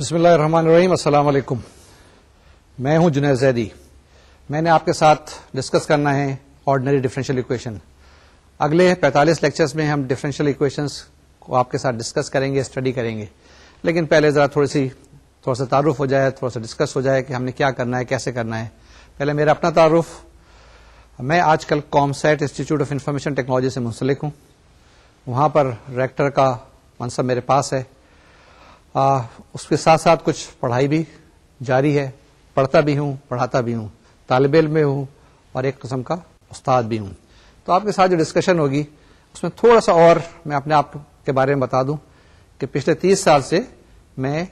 बसमीम अल्लाम मैं हूं जुनेद जैदी मैंने आपके साथ डिस्कस करना है ऑर्डनरी डिफरेंशियल इक्वेशन अगले 45 लेक्चर्स में हम डिफरेंशियल इक्वेशंस को आपके साथ डिस्कस करेंगे स्टडी करेंगे लेकिन पहले ज़रा थोड़ी सी थोड़ा सा तारुफ हो जाए थोड़ा सा डिस्कस हो जाए कि हमने क्या करना है कैसे करना है पहले मेरा अपना तारुफ मैं आजकल COMSATS institute of information technology से मुंसलिक हूँ वहाँ पर रेक्टर का मनसब मेरे पास है आ, उसके साथ साथ कुछ पढ़ाई भी जारी है पढ़ता भी हूँ पढ़ाता भी हूँ तालब इल में हूँ और एक किस्म का उस्ताद भी हूँ तो आपके साथ जो डिस्कशन होगी उसमें थोड़ा सा और मैं अपने आप के बारे में बता दूँ कि पिछले तीस साल से मैं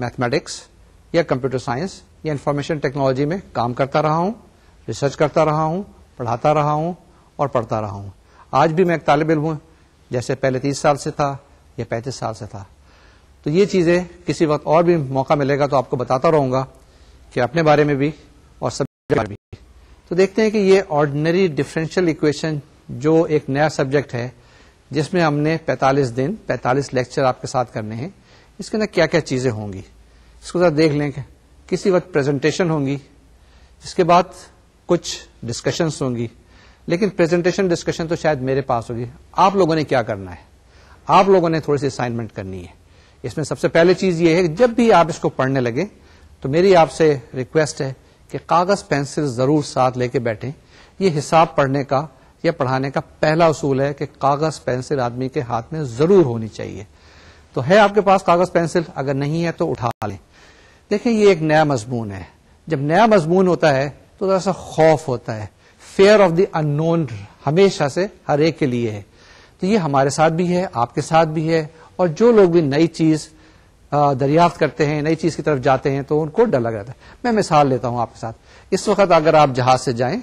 मैथमेटिक्स या कंप्यूटर साइंस या इंफॉर्मेशन टेक्नोलॉजी में काम करता रहा हूँ रिसर्च करता रहा हूँ पढ़ाता रहा हूँ और पढ़ता रहा हूँ आज भी मैं एक तालब इल हूँ जैसे पहले तीस साल से था या पैंतीस साल से था तो ये चीज़ें किसी वक्त और भी मौका मिलेगा तो आपको बताता रहूँगा कि अपने बारे में भी और सब बारे भी तो देखते हैं कि ये ऑर्डिनरी डिफरेंशियल इक्वेशन जो एक नया सब्जेक्ट है जिसमें हमने 45 दिन 45 लेक्चर आपके साथ करने हैं इसके अंदर क्या क्या चीज़ें होंगी इसको ज़रा देख लें कि किसी वक्त प्रेजेंटेशन होंगी इसके बाद कुछ डिस्कशंस होंगी लेकिन प्रेजेंटेशन डिस्कशन तो शायद मेरे पास होगी आप लोगों ने क्या करना है आप लोगों ने थोड़ी सी असाइनमेंट करनी है इसमें सबसे पहले चीज ये है कि जब भी आप इसको पढ़ने लगे तो मेरी आपसे रिक्वेस्ट है कि कागज पेंसिल जरूर साथ लेके बैठें ये हिसाब पढ़ने का या पढ़ाने का पहला उसूल है कि कागज पेंसिल आदमी के हाथ में जरूर होनी चाहिए तो है आपके पास कागज पेंसिल अगर नहीं है तो उठा लें देखें ये एक नया मजमून है जब नया मजमून होता है तो जरा सा खौफ होता है फेयर ऑफ द अननोन हमेशा से हर एक के लिए है तो ये हमारे साथ भी है आपके साथ भी है और जो लोग भी नई चीज़ दरियाफ्त करते हैं नई चीज़ की तरफ जाते हैं तो उनको डर लग रहा था मैं मिसाल लेता हूँ आपके साथ इस वक्त अगर आप जहाज़ से जाएं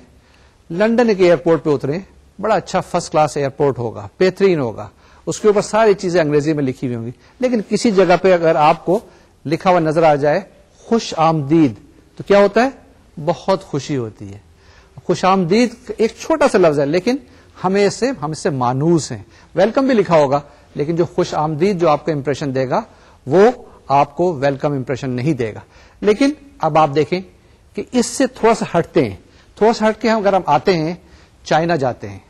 लंदन के एयरपोर्ट पर उतरें बड़ा अच्छा फर्स्ट क्लास एयरपोर्ट होगा बेहतरीन होगा उसके ऊपर सारी चीज़ें अंग्रेजी में लिखी हुई होंगी लेकिन किसी जगह पर अगर आपको लिखा हुआ नजर आ जाए खुश आमदीद तो क्या होता है बहुत खुशी होती है खुश आमदीद एक छोटा सा लफ्ज है लेकिन हमें इससे हम इससे मानूस हैं वेलकम भी लिखा होगा लेकिन जो खुश आमदीद जो आपको इंप्रेशन देगा वो आपको वेलकम इंप्रेशन नहीं देगा लेकिन अब आप देखें कि इससे थोड़ा सा हटते हैं थोड़ा सा हट के हम अगर हम आते हैं चाइना जाते हैं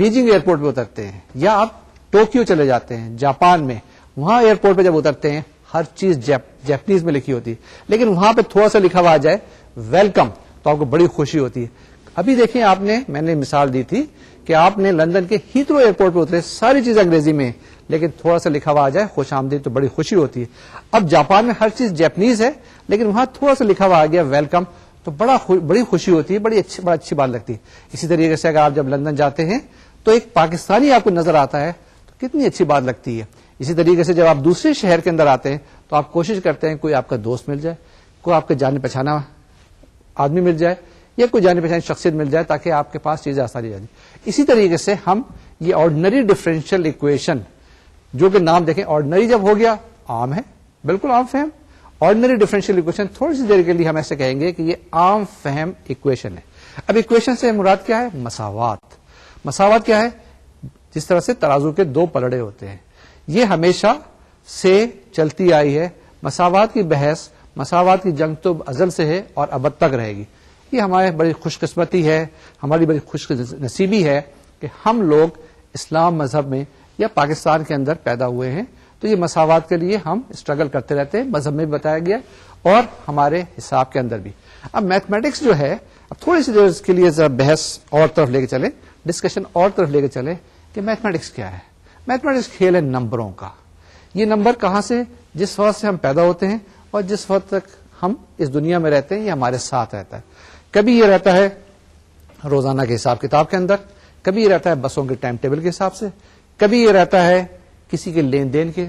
बीजिंग एयरपोर्ट पर उतरते हैं या आप टोक्यो चले जाते हैं जापान में वहां एयरपोर्ट पर जब उतरते हैं हर चीज जैपनीज में लिखी होती है लेकिन वहां पर थोड़ा सा लिखा हुआ आ जाए वेलकम तो आपको बड़ी खुशी होती है अभी देखें आपने मैंने मिसाल दी थी कि आपने लंदन के हीथ्रो एयरपोर्ट पर उतरे सारी चीज अंग्रेजी में लेकिन थोड़ा सा लिखा हुआ आ जाए खुश आमदी तो बड़ी खुशी होती है अब जापान में हर चीज जैपनीज है लेकिन वहां थोड़ा सा लिखा हुआ आ गया वेलकम तो बड़ा खुश, बड़ी खुशी होती है बड़ी अच्छी बड़ा अच्छी बात लगती है इसी तरीके से अगर आप जब लंदन जाते हैं तो एक पाकिस्तानी आपको नजर आता है तो कितनी अच्छी बात लगती है इसी तरीके से जब आप दूसरे शहर के अंदर आते हैं तो आप कोशिश करते हैं कोई आपका दोस्त मिल जाए कोई आपके जाने पहचाना आदमी मिल जाए या कोई जाने पहचान शख्सियत मिल जाए ताकि आपके पास चीजें आसानी जाए इसी तरीके से हम ये ऑर्डनरी डिफरेंशियल इक्वेशन जो कि नाम देखें ऑर्डनरी जब हो गया आम है बिल्कुल आम फहम ऑर्डनरी डिफरेंशियल इक्वेशन थोड़ी सी देर के लिए हम ऐसे कहेंगे कि ये आम फहम इक्वेशन है अब इक्वेशन से मुराद क्या है मसावत मसावत क्या है जिस तरह से तराजू के दो पलड़े होते हैं ये हमेशा से चलती आई है मसावत की बहस मसावत की जंग तो अजल से है और अब तक रहेगी ये हमारे बड़ी खुशकस्मती है हमारी बड़ी खुश नसीबी है कि हम लोग इस्लाम मजहब में या पाकिस्तान के अंदर पैदा हुए हैं तो ये मसावत के लिए हम स्ट्रगल करते रहते हैं मजहब में भी बताया गया और हमारे हिसाब के अंदर भी अब मैथमेटिक्स जो है अब थोड़ी सी देर के लिए जरा बहस और तरफ लेके चले डिस्कशन और तरफ लेके चले कि मैथमेटिक्स क्या है मैथमेटिक्स खेल है नंबरों का ये नंबर कहाँ से जिस वक्त से हम पैदा होते हैं और जिस वक्त तक हम इस दुनिया में रहते हैं ये हमारे साथ रहता है कभी ये रहता है रोजाना के हिसाब किताब के अंदर कभी ये रहता है बसों के टाइम टेबल के हिसाब से कभी ये रहता है किसी के लेन देन के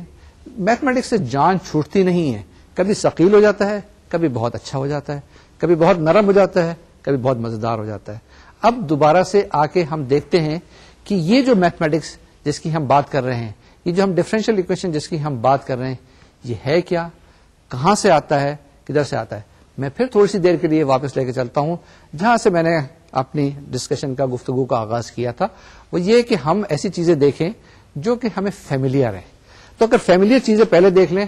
मैथमेटिक्स से जान छूटती नहीं है कभी शकील हो जाता है कभी बहुत अच्छा हो जाता है कभी बहुत नरम हो जाता है कभी बहुत मजेदार हो जाता है अब दोबारा से आके हम देखते हैं कि ये जो मैथमेटिक्स जिसकी हम बात कर रहे हैं ये जो हम डिफरेंशियल इक्वेशन जिसकी हम बात कर रहे हैं ये है क्या कहां से आता है किधर से आता है मैं फिर थोड़ी सी देर के लिए वापस लेके चलता हूं जहां से मैंने अपनी डिस्कशन का गुफ्तगु का आगाज किया था वो ये कि हम ऐसी चीजें देखें जो कि हमें फेमिलियर है तो अगर फेमिलियर चीजें पहले देख लें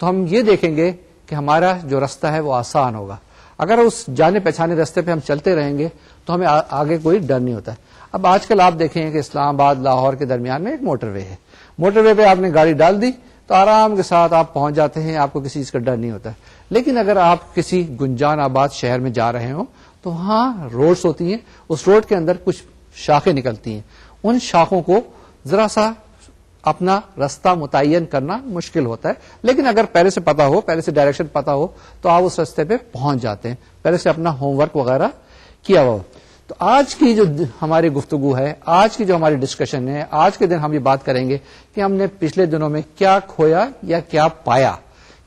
तो हम ये देखेंगे कि हमारा जो रास्ता है वो आसान होगा अगर उस जाने पहचाने रास्ते पे हम चलते रहेंगे तो हमें आ, आगे कोई डर नहीं होता अब आजकल आप देखें कि इस्लामाबाद लाहौर के दरमियान में एक मोटरवे है मोटरवे पे आपने गाड़ी डाल दी तो आराम के साथ आप पहुंच जाते हैं आपको किसी चीज का डर नहीं होता लेकिन अगर आप किसी गुंजान आबाद शहर में जा रहे हो तो वहाँ रोड्स होती हैं उस रोड के अंदर कुछ शाखें निकलती हैं उन शाखों को जरा सा अपना रास्ता मुतन करना मुश्किल होता है लेकिन अगर पहले से पता हो पहले से डायरेक्शन पता हो तो आप उस रास्ते पे पहुंच जाते हैं पहले से अपना होमवर्क वगैरह किया हुआ तो आज की जो हमारी गुफ्तगु है आज की जो हमारी डिस्कशन है आज के दिन हम ये बात करेंगे कि हमने पिछले दिनों में क्या खोया या क्या पाया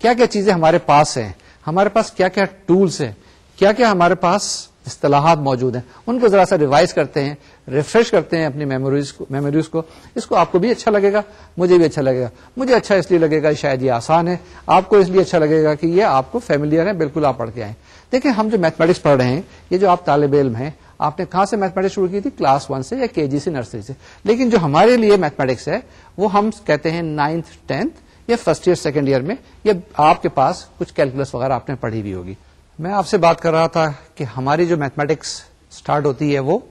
क्या क्या चीजें हमारे पास हैं हमारे पास क्या क्या टूल्स हैं क्या क्या हमारे पास असलाहत मौजूद हैं उनको ज़रा सा रिवाइज करते हैं रिफ्रेश करते हैं अपनी मेमोरीज को मेमोरीज को इसको आपको भी अच्छा लगेगा मुझे भी अच्छा लगेगा मुझे अच्छा इसलिए लगेगा शायद ये आसान है आपको इसलिए अच्छा लगेगा कि ये आपको फेमिलियर है बिल्कुल आप पढ़ के आए देखिए हम जो मैथमेटिक्स पढ़ रहे हैं ये जो आप तालब इम हैं आपने कहाँ से मैथमेटिक्स शुरू की थी क्लास वन से या के से नर्सरी से लेकिन जो हमारे लिए मैथमेटिक्स है वो हम कहते हैं नाइन्थ टेंथ या फर्स्ट ईयर सेकेंड ईयर में या आपके पास कुछ कैलकुलस वगैरह आपने पढ़ी भी होगी मैं आपसे बात कर रहा था कि हमारी जो मैथमेटिक्स स्टार्ट होती है वो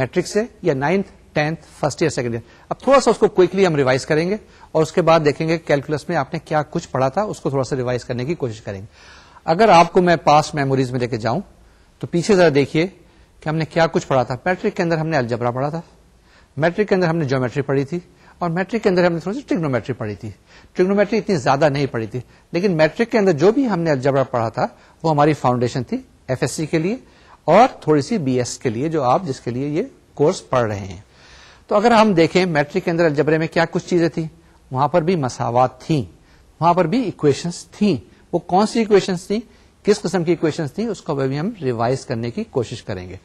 मैट्रिक से या ninth tenth first year second year अब थोड़ा सा उसको क्विकली हम रिवाइज करेंगे और उसके बाद देखेंगे कैलकुलस में आपने क्या कुछ पढ़ा था उसको थोड़ा सा रिवाइज करने की कोशिश करेंगे अगर आपको मैं पास्ट मेमोरीज में लेके जाऊं तो पीछे जरा देखिए कि हमने क्या कुछ पढ़ा था मैट्रिक के अंदर हमने अलजबरा पढ़ा था मैट्रिक के अंदर हमने ज्योमेट्री पढ़ी थी और मैट्रिक के अंदर हमने थोड़ी सी ट्रिग्नोमेट्री पढ़ी थी ट्रिग्नोमेट्री इतनी ज्यादा नहीं पढ़ी थी लेकिन मैट्रिक के अंदर जो भी हमने अलजबरा पढ़ा था वो हमारी फाउंडेशन थी एफ के लिए और थोड़ी सी बी के लिए जो आप जिसके लिए ये कोर्स पढ़ रहे हैं तो अगर हम देखें मैट्रिक के अंदर अलजबरे में क्या कुछ चीजें थी वहां पर भी मसावत थी वहां पर भी इक्वेशंस थी वो कौन सी इक्वेशंस थी किस किस्म की इक्वेशंस थी उसको अभी हम रिवाइज करने की कोशिश करेंगे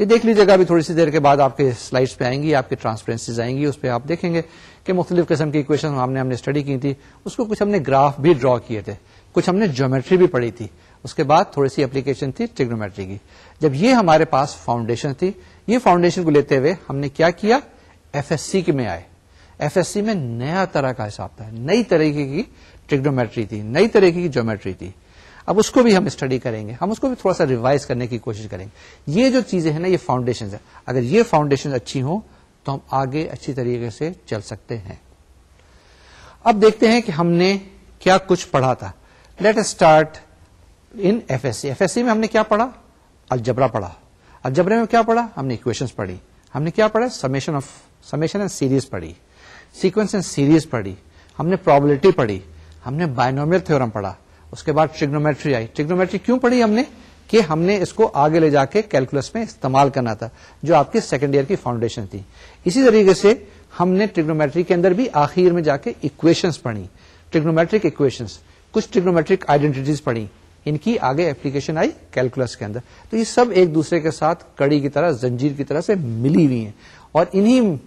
ये देख लीजिएगा अभी थोड़ी सी देर के बाद आपके स्लाइड्स पे आएंगी आपकी ट्रांसपेरेंसीज आएंगी उस पर आप देखेंगे कि मुख्तलिफ किस्म की इक्वेशन हमने हमने स्टडी की थी उसको कुछ हमने ग्राफ भी ड्रॉ किए थे कुछ हमने ज्योमेट्री भी पढ़ी थी उसके बाद थोड़ी सी एप्लीकेशन थी ट्रिग्नोमेट्री की जब ये हमारे पास फाउंडेशन थी ये फाउंडेशन को लेते हुए हमने क्या किया एफ एस सी में आए एफ एस सी में नया तरह का हिसाब था नई तरीके की ट्रिग्नोमेट्री थी नई तरीके की ज्योमेट्री थी अब उसको भी हम स्टडी करेंगे हम उसको भी थोड़ा सा रिवाइज करने की कोशिश करेंगे ये जो चीजें हैं ना ये फाउंडेशन है अगर ये फाउंडेशन अच्छी हों तो हम आगे अच्छी तरीके से चल सकते हैं अब देखते हैं कि हमने क्या कुछ पढ़ा था let start in F S FSc में हमने क्या पढ़ा अलजबरा पढ़ा अलजबरे में क्या पढ़ा हमने इक्वेशंस पढ़ी हमने क्या पढ़ा summation of summation and series पढ़ी सीक्वेंस एंड सीरीज पढ़ी हमने प्रोबेबिलिटी पढ़ी हमने बायनोमियल थ्योरम पढ़ा उसके बाद ट्रिग्नोमेट्री आई ट्रिग्नोमेट्री क्यों पढ़ी हमने कि हमने इसको आगे ले जाके कैलकुलस में इस्तेमाल करना था जो आपकी सेकेंड ईयर की फाउंडेशन थी इसी तरीके से हमने ट्रिग्नोमेट्री के अंदर भी आखिर में जाके इक्वेशंस पढ़ी ट्रिग्नोमेट्रिक इक्वेशंस कुछ ट्रिग्नोमेट्रिक आइडेंटिटीज पढ़ी इनकी आगे एप्लीकेशन आई कैलकुलस के अंदर तो ये सब एक दूसरे के साथ कड़ी की तरह जंजीर की तरह से मिली हुई हैं और इन्हीं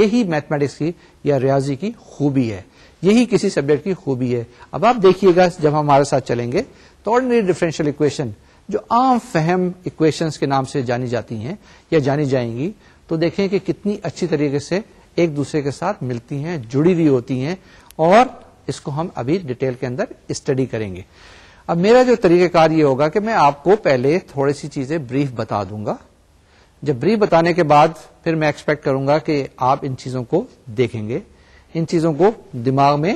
यही मैथमेटिक्स की या रियाजी की खूबी है यही किसी सब्जेक्ट की खूबी है अब आप देखिएगा जब हमारे साथ चलेंगे तो ऑर्डनरी डिफरेंशियल इक्वेशन जो आम फहम इक्वेशंस के नाम से जानी जाती हैं या जानी जाएंगी तो देखें कि कितनी अच्छी तरीके से एक दूसरे के साथ मिलती हैं जुड़ी हुई होती हैं और इसको हम अभी डिटेल के अंदर स्टडी करेंगे अब मेरा जो तरीकेकार ये होगा कि मैं आपको पहले थोड़ी सी चीजें ब्रीफ बता दूंगा जब ब्रीफ बताने के बाद फिर मैं एक्सपेक्ट करूंगा कि आप इन चीजों को देखेंगे इन चीजों को दिमाग में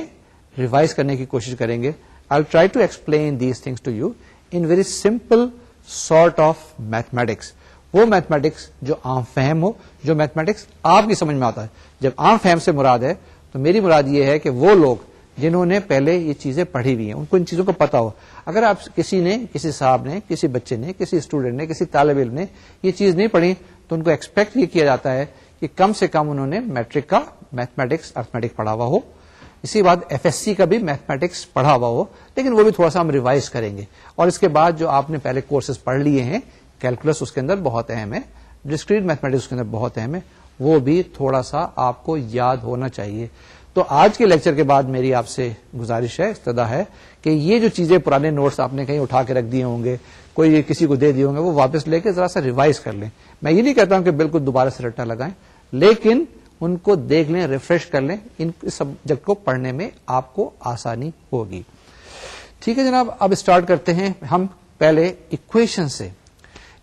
रिवाइज करने की कोशिश करेंगे I try to explain these things to you in very simple sort of mathematics वो मैथमेटिक्स जो आम फहम हो जो मैथमेटिक्स आपकी समझ में आता है जब आम फहम से मुराद है तो मेरी मुराद ये है कि वो लोग जिन्होंने पहले ये चीजें पढ़ी हुई हैं उनको इन चीजों का पता हो अगर आप किसी ने किसी साहब ने किसी बच्चे ने किसी स्टूडेंट ने किसी तालब इम ने ये चीज नहीं पढ़ी तो उनको एक्सपेक्ट ये किया जाता है कि कम से कम उन्होंने मैट्रिक का मैथमेटिक्स अर्थमेटिक पढ़ा हुआ हो इसी बात एफएससी का भी मैथमेटिक्स पढ़ा हुआ हो लेकिन वो भी थोड़ा सा हम रिवाइज करेंगे और इसके बाद जो आपने पहले कोर्सेज पढ़ लिए हैं कैलकुलस उसके अंदर बहुत अहम है डिस्क्रीट मैथमेटिक्स उसके अंदर बहुत अहम है वो भी थोड़ा सा आपको याद होना चाहिए तो आज के लेक्चर के बाद मेरी आपसे गुजारिश है इस्तः है कि ये जो चीजें पुराने नोट्स आपने कहीं उठा के रख दिए होंगे कोई किसी को दे दिए होंगे वो वापस लेके जरा सा रिवाइज कर लें मैं ये नहीं कहता हूं कि बिल्कुल दोबारा से रट्टा लगाएं लेकिन उनको देख लें रिफ्रेश कर लें इन सब्जेक्ट को पढ़ने में आपको आसानी होगी ठीक है जनाब अब स्टार्ट करते हैं हम पहले इक्वेशन से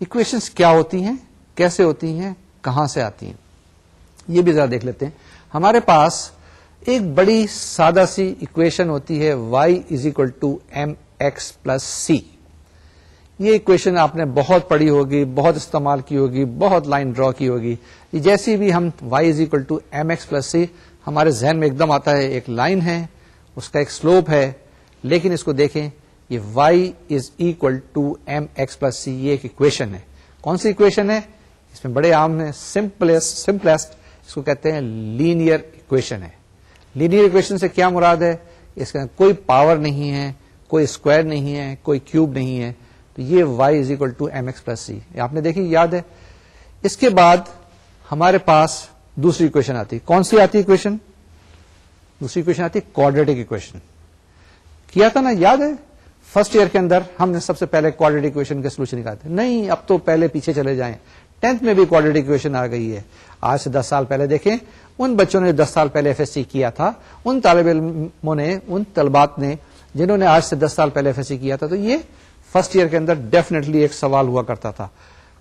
इक्वेशंस क्या होती हैं कैसे होती हैं कहाँ से आती हैं ये भी जरा देख लेते हैं हमारे पास एक बड़ी सादा सी इक्वेशन होती है y is equal to M X plus C ये इक्वेशन आपने बहुत पढ़ी होगी बहुत इस्तेमाल की होगी बहुत लाइन ड्रॉ की होगी जैसे भी हम y is equal to M X plus C हमारे जहन में एकदम आता है एक लाइन है उसका एक स्लोप है लेकिन इसको देखें ये y is equal to M X plus C ये एक इक्वेशन है कौन सी इक्वेशन है इसमें बड़े आम है सिंपलेस्ट सिंपलेस्ट इसको कहते हैं लीनियर इक्वेशन है लीनियर इक्वेशन से क्या मुराद है इसका कोई पावर नहीं है कोई स्क्वायर नहीं है कोई क्यूब नहीं है तो ये y is equal to M X plus C आपने देखी याद है इसके बाद हमारे पास दूसरी इक्वेशन आती है कौन सी आती है इक्वेशन दूसरी इक्वेशन आती है क्वाड्रेटिक इक्वेशन किया था ना याद है फर्स्ट ईयर के अंदर हमने सबसे पहले क्वाड्रेटिक इक्वेशन के सोल्यूशन निकाले थे नहीं अब तो पहले पीछे चले जाएं टेंथ में भी क्वाड्रेटिक इक्वेशन आ गई है आज से दस साल पहले देखें उन बच्चों ने दस साल पहले एफ किया था उन तालब इलमों ने उन तलबात ने जिन्होंने आज से दस साल पहले एफ किया था तो ये फर्स्ट ईयर के अंदर डेफिनेटली एक सवाल हुआ करता था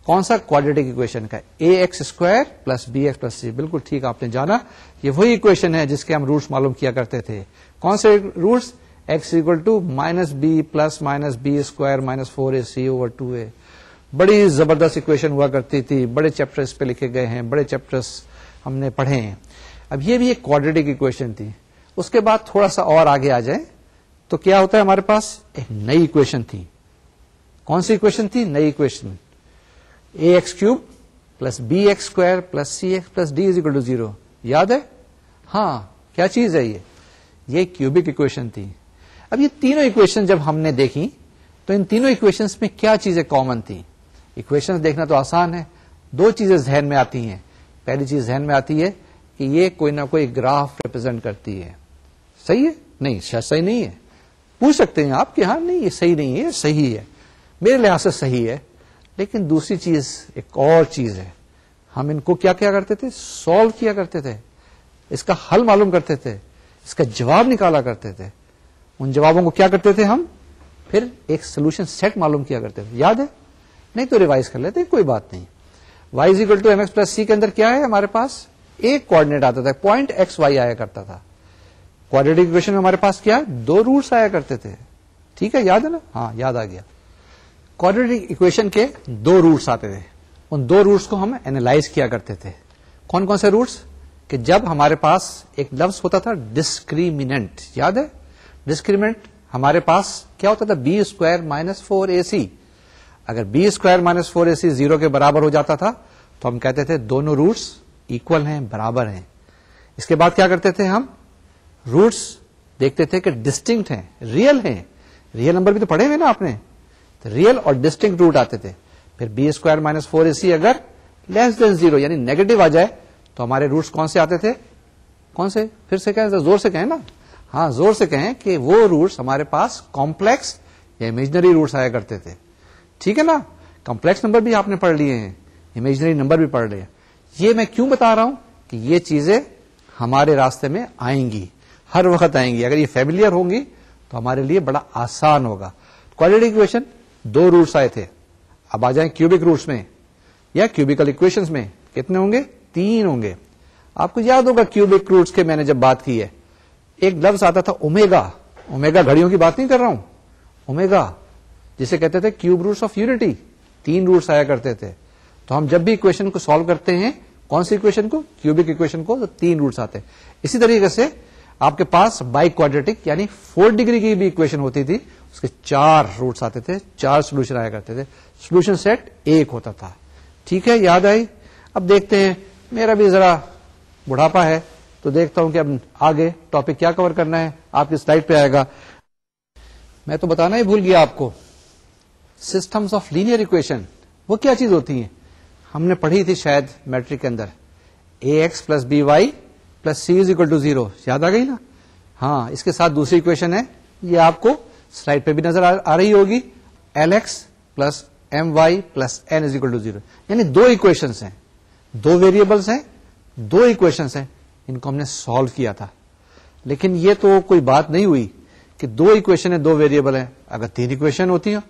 कौन सा क्वाड्रेटिक इक्वेशन का A X square plus B X plus C बिल्कुल ठीक आपने जाना ये वही इक्वेशन है जिसके हम रूट्स मालूम किया करते थे कौन से roots X equal to minus B plus minus B square minus four A C over two A बड़ी जबरदस्त इक्वेशन हुआ करती थी बड़े चैप्टर्स पे लिखे गए हैं बड़े चैप्टर्स हमने पढ़े हैं अब ये भी एक क्वाड्रेटिक इक्वेशन थी उसके बाद थोड़ा सा और आगे आ जाए तो क्या होता है हमारे पास एक नई इक्वेशन थी कौन सी इक्वेशन थी नई equation A X cube plus B X square plus C X plus D is equal to zero याद है हाँ क्या चीज है ये ये क्यूबिक इक्वेशन थी अब ये तीनों इक्वेशन जब हमने देखी तो इन तीनों इक्वेशंस में क्या चीजें कॉमन थी इक्वेशंस देखना तो आसान है दो चीजें जहन में आती हैं पहली चीज जहन में आती है कि ये कोई ना कोई ग्राफ रिप्रेजेंट करती है सही है नहीं शायद सही नहीं है पूछ सकते हैं आप कि हाँ नहीं ये सही नहीं है सही है मेरे लिहाज से सही है लेकिन दूसरी चीज एक और चीज है हम इनको क्या क्या करते थे सॉल्व किया करते थे इसका हल मालूम करते थे इसका जवाब निकाला करते थे उन जवाबों को क्या करते थे हम फिर एक सोल्यूशन सेट मालूम किया करते थे याद है नहीं तो रिवाइज कर लेते कोई बात नहीं Y equal to M X plus C के अंदर क्या है हमारे पास एक कोऑर्डिनेट आता था पॉइंट एक्स वाई आया करता था क्वाड्रेटिक इक्वेशन में हमारे पास क्या है दो रूट्स आया करते थे ठीक है याद है ना हाँ याद आ गया क्वाड्रेटिक इक्वेशन के दो रूट्स आते थे उन दो रूट्स को हम एनालाइज किया करते थे कौन कौन से रूट्स कि जब हमारे पास एक लफ्ज होता था डिस्क्रिमिनेंट याद है डिस्क्रिमिनेंट हमारे पास क्या होता था B square minus four A C अगर B square minus four A C zero के बराबर हो जाता था तो हम कहते थे दोनों रूट्स इक्वल हैं बराबर हैं इसके बाद क्या करते थे हम रूट्स देखते थे कि डिस्टिंक्ट हैं रियल हैं रियल नंबर भी तो पढ़े हुए ना आपने तो रियल और डिस्टिंग रूट आते थे फिर B square minus four A C अगर लेस देन जीरो यानी नेगेटिव आ जाए तो हमारे रूट्स कौन से आते थे कौन से फिर से कहें जोर से कहें ना हाँ जोर से कहें कि वो रूट्स हमारे पास कॉम्प्लेक्स या इमेजनरी रूट्स आया करते थे ठीक है ना कॉम्प्लेक्स नंबर भी आपने पढ़ लिए हैं इमेजनरी नंबर भी पढ़ लिए ये मैं क्यों बता रहा हूं कि ये चीजें हमारे रास्ते में आएंगी हर वक्त आएंगी अगर ये फेमिलियर होंगी तो हमारे लिए बड़ा आसान होगा क्वालिटी इक्वेशन दो रूट्स आए थे अब आ जाए क्यूबिक रूट्स में या क्यूबिकल इक्वेशन में कितने होंगे तीन होंगे आपको याद होगा क्यूबिक रूट्स के मैंने जब बात की है एक लफ्ज आता था ओमेगा ओमेगा घड़ियों की बात नहीं कर रहा हूं ओमेगा जिसे कहते थे क्यूब रूट्स ऑफ यूनिटी तीन रूट्स आया करते थे तो हम जब भी इक्वेशन को सॉल्व करते हैं कौन सी इक्वेशन को क्यूबिक इक्वेशन को तो तीन रूट्स आते हैं इसी तरीके से आपके पास बाइक क्वाड्रेटिक यानी फोर डिग्री की भी इक्वेशन होती थी उसके चार रूट्स आते थे चार सोल्यूशन आया करते थे सोल्यूशन सेट एक होता था ठीक है याद आई अब देखते हैं मेरा भी जरा बुढ़ापा है तो देखता हूं कि अब आगे टॉपिक क्या कवर करना है आपकी स्लाइड पे आएगा मैं तो बताना ही भूल गया आपको सिस्टम्स ऑफ लीनियर इक्वेशन वो क्या चीज होती है हमने पढ़ी थी शायद मैट्रिक के अंदर A x plus B Y plus C is equal to zero याद आ गई ना हाँ इसके साथ दूसरी इक्वेशन है ये आपको स्लाइड पे भी नजर आ, आ रही होगी L X plus M Y plus N is equal to zero यानी दो इक्वेशन हैं दो वेरिएबल्स हैं दो इक्वेशन हैं इनको हमने सॉल्व किया था लेकिन ये तो कोई बात नहीं हुई कि दो इक्वेशन है दो वेरिएबल है अगर तीन इक्वेशन होती हो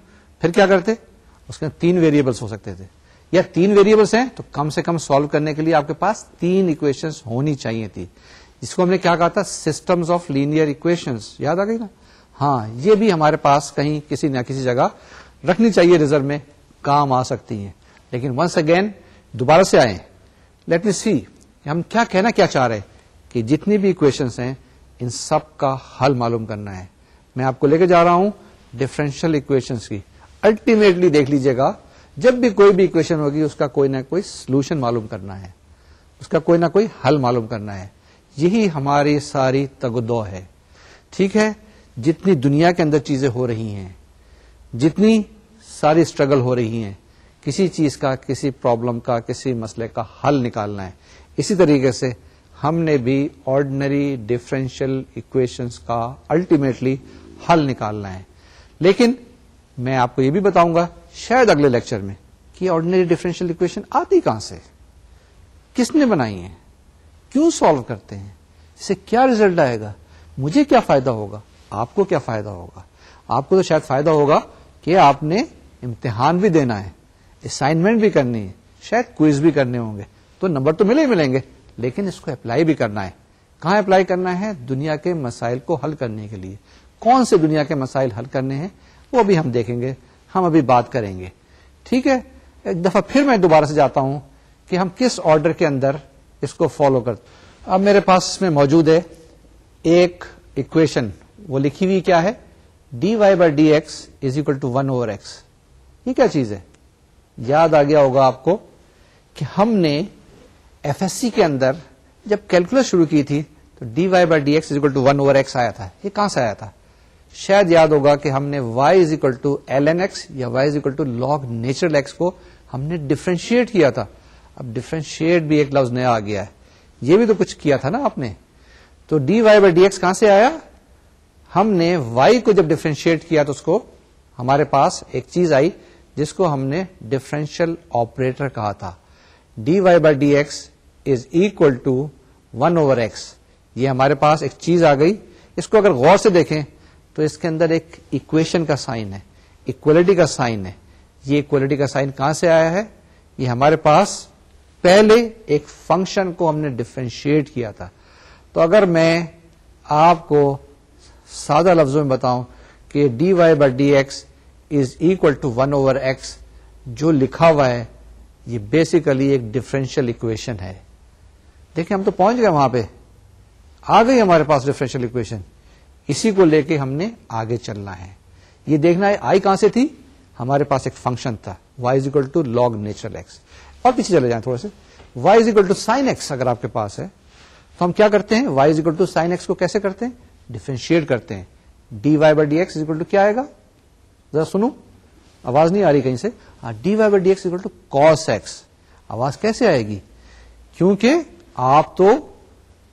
फिर क्या करते उसके तीन वेरिएबल्स हो सकते थे या तीन वेरिएबल्स हैं तो कम से कम सॉल्व करने के लिए आपके पास तीन इक्वेशंस होनी चाहिए थी जिसको हमने क्या कहा था सिस्टम्स ऑफ लीनियर इक्वेशंस याद आ गई ना हाँ ये भी हमारे पास कहीं किसी ना किसी जगह रखनी चाहिए रिजर्व में काम आ सकती हैं लेकिन वंस अगेन दोबारा से आए लेट मी सी हम क्या कहना क्या चाह रहे हैं कि जितनी भी इक्वेशंस हैं इन सब का हल मालूम करना है मैं आपको लेकर जा रहा हूं डिफरेंशियल इक्वेशंस की अल्टीमेटली देख लीजिएगा जब भी कोई भी इक्वेशन होगी उसका कोई ना कोई सोल्यूशन मालूम करना है उसका कोई ना कोई हल मालूम करना है यही हमारी सारी तगदो है ठीक है जितनी दुनिया के अंदर चीजें हो रही हैं जितनी सारी स्ट्रगल हो रही हैं किसी चीज का किसी प्रॉब्लम का किसी मसले का हल निकालना है इसी तरीके से हमने भी ऑर्डिनरी डिफरेंशियल इक्वेशंस का अल्टीमेटली हल निकालना है लेकिन मैं आपको यह भी बताऊंगा शायद अगले लेक्चर में कि ऑर्डिनरी डिफरेंशियल इक्वेशन आती कहां से किसने बनाई है क्यों सॉल्व करते हैं इससे क्या रिजल्ट आएगा मुझे क्या फायदा होगा आपको क्या फ़ायदा होगा आपको तो शायद फ़ायदा होगा कि आपने इम्तिहान भी देना है असाइनमेंट भी करनी है शायद क्विज भी करने होंगे तो नंबर तो मिले ही मिलेंगे लेकिन इसको अप्लाई भी करना है कहाँ अप्लाई करना है दुनिया के मसाइल को हल करने के लिए कौन से दुनिया के मसाइल हल करने हैं वो भी हम देखेंगे हम अभी बात करेंगे ठीक है एक दफ़ा फिर मैं दोबारा से जाता हूँ कि हम किस ऑर्डर के अंदर इसको फॉलो कर अब मेरे पास इसमें मौजूद है एक इक्वेशन वो लिखी हुई क्या है d y by d x is equal to one over x ये क्या चीज है याद आ गया होगा आपको कि हमने एफ के अंदर जब कैलकुलस शुरू की थी तो d y by d x is equal to one over x आया था ये कहां से आया था शायद याद होगा कि हमने y is equal to l n x या y is equal to log natural x को हमने डिफ्रेंशिएट किया था अब डिफ्रेंशिएट भी एक लफ्ज नया आ गया है ये भी तो कुछ किया था ना आपने तो d y by d x कहां से आया हमने y को जब डिफ्रेंशिएट किया तो उसको हमारे पास एक चीज आई जिसको हमने डिफरेंशियल ऑपरेटर कहा था dy y by d x is equal to one over x ये हमारे पास एक चीज आ गई इसको अगर गौर से देखें तो इसके अंदर एक इक्वेशन का साइन है इक्वलिटी का साइन है ये इक्वलिटी का साइन कहां से आया है ये हमारे पास पहले एक फंक्शन को हमने डिफ्रेंशिएट किया था तो अगर मैं आपको सादा लफ्जों में बताऊं कि d y by d x is equal to one over x जो लिखा हुआ है ये बेसिकली एक डिफरेंशियल इक्वेशन है देखिए हम तो पहुंच गए वहां पे आ गई हमारे पास डिफरेंशियल इक्वेशन इसी को लेके हमने आगे चलना है ये देखना है आई कहां से थी हमारे पास एक फंक्शन था y is equal to log natural x और पीछे चले जाए थोड़े से y is equal to sine x अगर आपके पास है तो हम क्या करते हैं y is equal to sine x को कैसे करते हैं डिफ्रेंशिएट करते हैं d y by d x equal to क्या आएगा जरा सुनो आवाज नहीं आ रही कहीं से हाँ d y by d x equal to cos x आवाज कैसे आएगी क्योंकि आप तो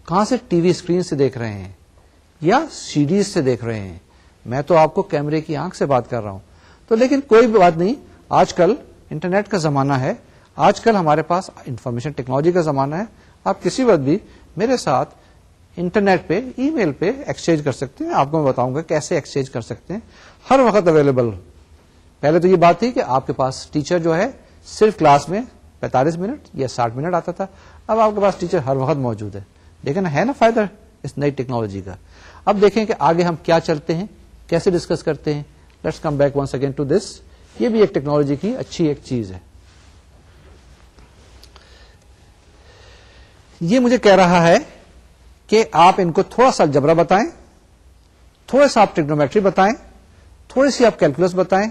कहां से टीवी स्क्रीन से देख रहे हैं या सीडीज से देख रहे हैं मैं तो आपको कैमरे की आंख से बात कर रहा हूं तो लेकिन कोई भी बात नहीं आजकल इंटरनेट का जमाना है आजकल हमारे पास इंफॉर्मेशन टेक्नोलॉजी का जमाना है आप किसी वक्त भी मेरे साथ इंटरनेट पे ईमेल पे एक्सचेंज कर सकते हैं आपको मैं बताऊंगा कैसे एक्सचेंज कर सकते हैं हर वक्त अवेलेबल पहले तो ये बात थी कि आपके पास टीचर जो है सिर्फ क्लास में 45 मिनट या 60 मिनट आता था अब आपके पास टीचर हर वक्त मौजूद है लेकिन है ना फायदा इस नई टेक्नोलॉजी का अब देखें कि आगे हम क्या चलते हैं कैसे डिस्कस करते हैं let's come back once again to this ये भी एक टेक्नोलॉजी की अच्छी एक चीज है ये मुझे कह रहा है कि आप इनको थोड़ा सा जबरा बताएं थोड़ा सा आप ट्रिग्नोमेट्री बताएं थोड़ी सी आप कैलकुलस बताएं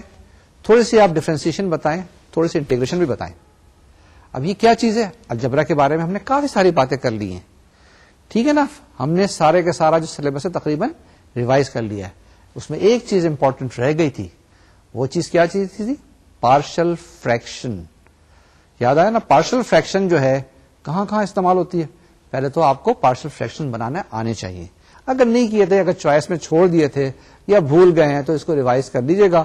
थोड़ी सी आप डिफ्रेंसिएशन बताएं थोड़ी सी इंटीग्रेशन भी बताएं अब ये क्या चीज है अलजबरा के बारे में हमने काफी सारी बातें कर ली हैं ठीक है ना हमने सारे का सारा जो सिलेबस है तकरीबन रिवाइज कर लिया है उसमें एक चीज इंपॉर्टेंट रह गई थी वो चीज क्या चीज थी पार्शल फ्रैक्शन याद आया ना पार्शल फ्रैक्शन जो है कहां कहां इस्तेमाल होती है पहले तो आपको पार्शल फ्रैक्शन बनाने आने चाहिए अगर नहीं किए थे अगर चॉइस में छोड़ दिए थे या भूल गए हैं तो इसको रिवाइज कर लीजिएगा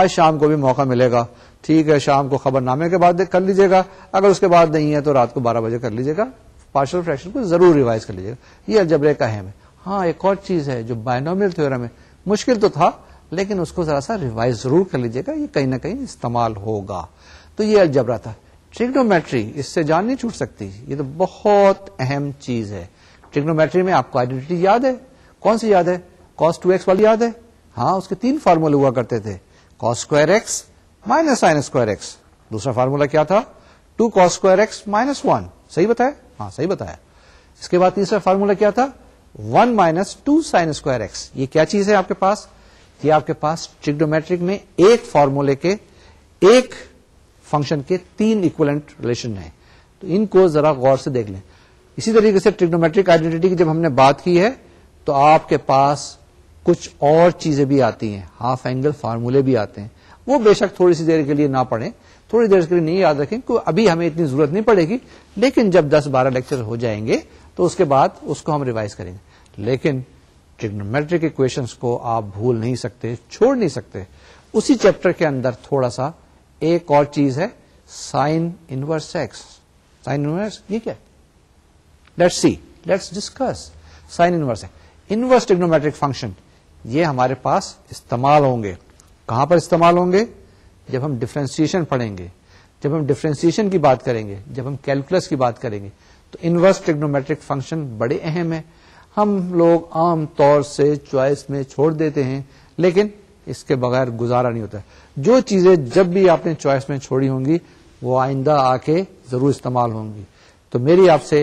आज शाम को भी मौका मिलेगा ठीक है शाम को खबरनामे के बाद कर लीजिएगा अगर उसके बाद नहीं है तो रात को बारह बजे कर लीजिएगा पार्शल फ्रैक्शन को जरूर रिवाइज कर लीजिएगा ये अलजबरे का अहम है हाँ एक और चीज है जो बायनोमियल थ्योरम है मुश्किल तो था लेकिन उसको जरा सा रिवाइज जरूर कर लीजिएगा ये कहीं ना कहीं इस्तेमाल होगा तो ये अलजबरा था ट्रिग्नोमेट्री इससे जान नहीं छूट सकती ये तो बहुत अहम चीज है ट्रिग्नोमेट्री में आपको आइडेंटिटी याद है कौन सी याद है कॉस टू एक्स वाली याद है हाँ उसके तीन फार्मूले हुआ करते थे cos square x minus sine square x दूसरा फार्मूला क्या था two cos square x minus one सही बताया हाँ सही बताया इसके बाद तीसरा फार्मूला क्या था one minus two sine square x ये क्या चीज है आपके पास ये आपके पास ट्रिग्नोमेट्रिक में एक फार्मूले के एक फंक्शन के तीन इक्वलेंट रिलेशन हैं तो इनको जरा गौर से देख लें इसी तरीके से ट्रिग्नोमेट्रिक आइडेंटिटी की जब हमने बात की है तो आपके पास कुछ और चीजें भी आती हैं हाफ एंगल फार्मूले भी आते हैं वो बेशक थोड़ी सी देर के लिए ना पढ़ें थोड़ी देर के लिए नहीं याद रखें क्योंकि अभी हमें इतनी जरूरत नहीं पड़ेगी लेकिन जब 10-12 लेक्चर हो जाएंगे तो उसके बाद उसको हम रिवाइज करेंगे लेकिन ट्रिग्नोमेट्रिक इक्वेशंस को आप भूल नहीं सकते छोड़ नहीं सकते उसी चैप्टर के अंदर थोड़ा सा एक और चीज है sine inverse x sine inverse ये क्या let's see let's discuss sine inverse x inverse trigonometric function ये हमारे पास इस्तेमाल होंगे कहां पर इस्तेमाल होंगे जब हम डिफ्रेंसिएशन पढ़ेंगे जब हम डिफ्रेंसिएशन की बात करेंगे जब हम कैलकुलस की बात करेंगे तो इनवर्स ट्रिग्नोमेट्रिक फंक्शन बड़े अहम है हम लोग आम तौर से चॉइस में छोड़ देते हैं लेकिन इसके बगैर गुजारा नहीं होता जो चीज़ें जब भी आपने चॉइस में छोड़ी होंगी वो आइंदा आके ज़रूर इस्तेमाल होंगी तो मेरी आपसे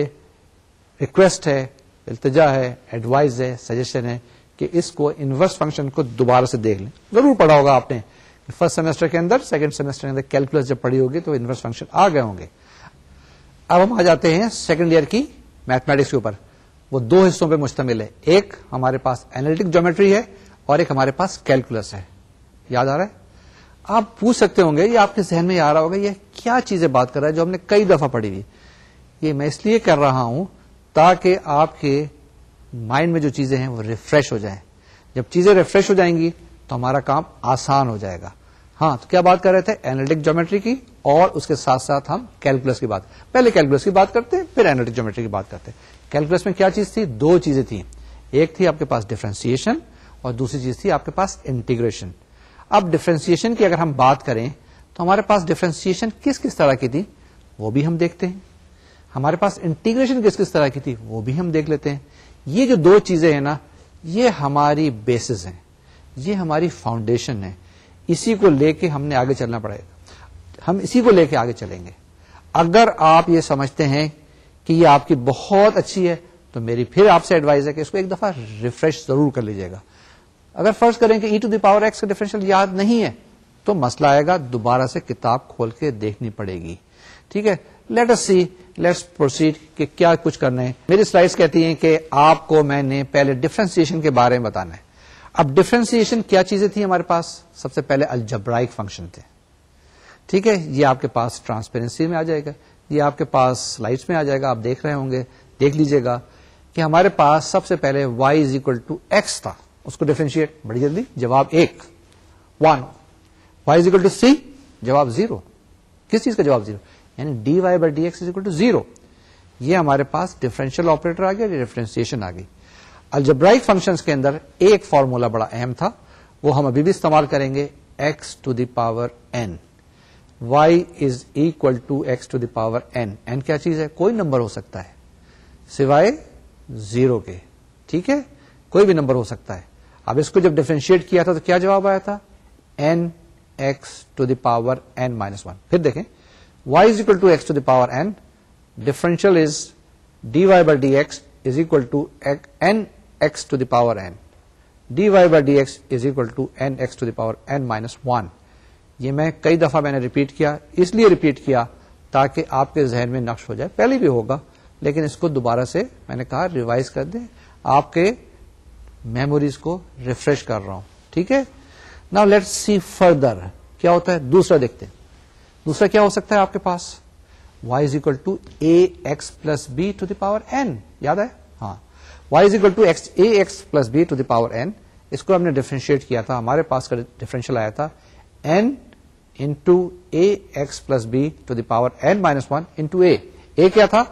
रिक्वेस्ट है अल्तजा है एडवाइस है सजेशन है कि इसको इन्वर्स फंक्शन को दोबारा से देख लें ज़रूर पढ़ा होगा आपने फर्स्ट सेमेस्टर के अंदर सेकेंड सेमेस्टर के अंदर कैलकुलस जब पढ़ी होगी तो इन्वर्स फंक्शन आ गए होंगे अब हम आ जाते हैं सेकेंड ईयर की मैथमेटिक्स के ऊपर वो दो हिस्सों पे मुश्तमिल है एक हमारे पास एनालिटिक ज्योमेट्री है और एक हमारे पास कैलकुलस है याद आ रहा है आप पूछ सकते होंगे या आपके जहन में आ रहा होगा यह क्या चीजें बात कर रहा है जो हमने कई दफा पढ़ी हुई ये मैं इसलिए कर रहा हूं ताकि आपके माइंड में जो चीजें हैं वो रिफ्रेश हो जाएं जब चीजें रिफ्रेश हो जाएंगी तो हमारा काम आसान हो जाएगा हाँ तो क्या बात कर रहे थे एनालिटिक ज्योमेट्री की और उसके साथ साथ हम कैलकुलस की बात पहले कैलकुलस की बात करते हैं फिर एनालिटिक ज्योमेट्री की बात करते हैं कैलकुलस में क्या चीज थी दो चीजें थी एक थी आपके पास डिफ्रेंसिएशन और दूसरी चीज थी आपके पास इंटीग्रेशन अब डिफ्रेंसिएशन की अगर हम बात करें तो हमारे पास डिफ्रेंसिएशन किस किस तरह की थी वो भी हम देखते हैं हमारे पास इंटीग्रेशन किस किस तरह की थी वो भी हम देख लेते हैं ये जो दो चीजें हैं ना ये हमारी बेसिस हैं ये हमारी फाउंडेशन है इसी को लेके हमने आगे चलना पड़ेगा हम इसी को लेके आगे चलेंगे अगर आप ये समझते हैं कि ये आपकी बहुत अच्छी है तो मेरी फिर आपसे एडवाइस है कि इसको एक दफा रिफ्रेश जरूर कर लीजिएगा अगर फर्ज करें कि ई टू दावर एक्स का डिफरेंशियल याद नहीं है तो मसला आएगा दोबारा से किताब खोल के देखनी पड़ेगी ठीक है let us see let's proceed कि क्या कुछ करना है मेरी स्लाइड्स कहती हैं कि आपको मैंने पहले डिफ्रेंसिएशन के बारे में बताना है अब डिफ्रेंसिएशन क्या चीजें थी हमारे पास सबसे पहले अल्जब्राइक फंक्शन थे ठीक है ये आपके पास ट्रांसपेरेंसी में आ जाएगा ये आपके पास स्लाइड्स में आ जाएगा आप देख रहे होंगे देख लीजिएगा कि हमारे पास सबसे पहले y is equal to x था उसको डिफ्रेंशिएट बड़ी जल्दी जवाब एक one y is equal to c जवाब जीरो किस चीज का जवाब जीरो यानी d y by d x is equal to zero ये हमारे पास डिफरेंशियल ऑपरेटर आ गया डिफ्रेंसिएशन आ गई अल्जब्राइक फंक्शंस के अंदर एक फॉर्मूला बड़ा अहम था वो हम अभी भी इस्तेमाल करेंगे x to the power n y is equal to x to the power n n क्या चीज है कोई नंबर हो सकता है सिवाय जीरो के ठीक है कोई भी नंबर हो सकता है अब इसको जब डिफ्रेंशिएट किया था तो क्या जवाब आया था n x to the power n minus one फिर देखें y is equal to x to the power n differential is d y by d x is equal to n x to the power n d y by d x is equal to n x to the power n minus one ये मैं कई दफा मैंने repeat किया इसलिए repeat किया ताकि आपके जहन में नक्श हो जाए पहले भी होगा लेकिन इसको दोबारा से मैंने कहा रिवाइज कर दें आपके मेमोरीज को रिफ्रेश कर रहा हूं ठीक है नाउ लेट्स सी फर्दर क्या होता है दूसरा देखते हैं दूसरा क्या हो सकता है आपके पास y is equal to a x plus b to the power n याद है हाँ y is equal to x a x plus b to the power n इसको हमने डिफ्रेंशिएट किया था हमारे पास का डिफरेंशियल आया था n into a x plus b to the power n minus one into a क्या था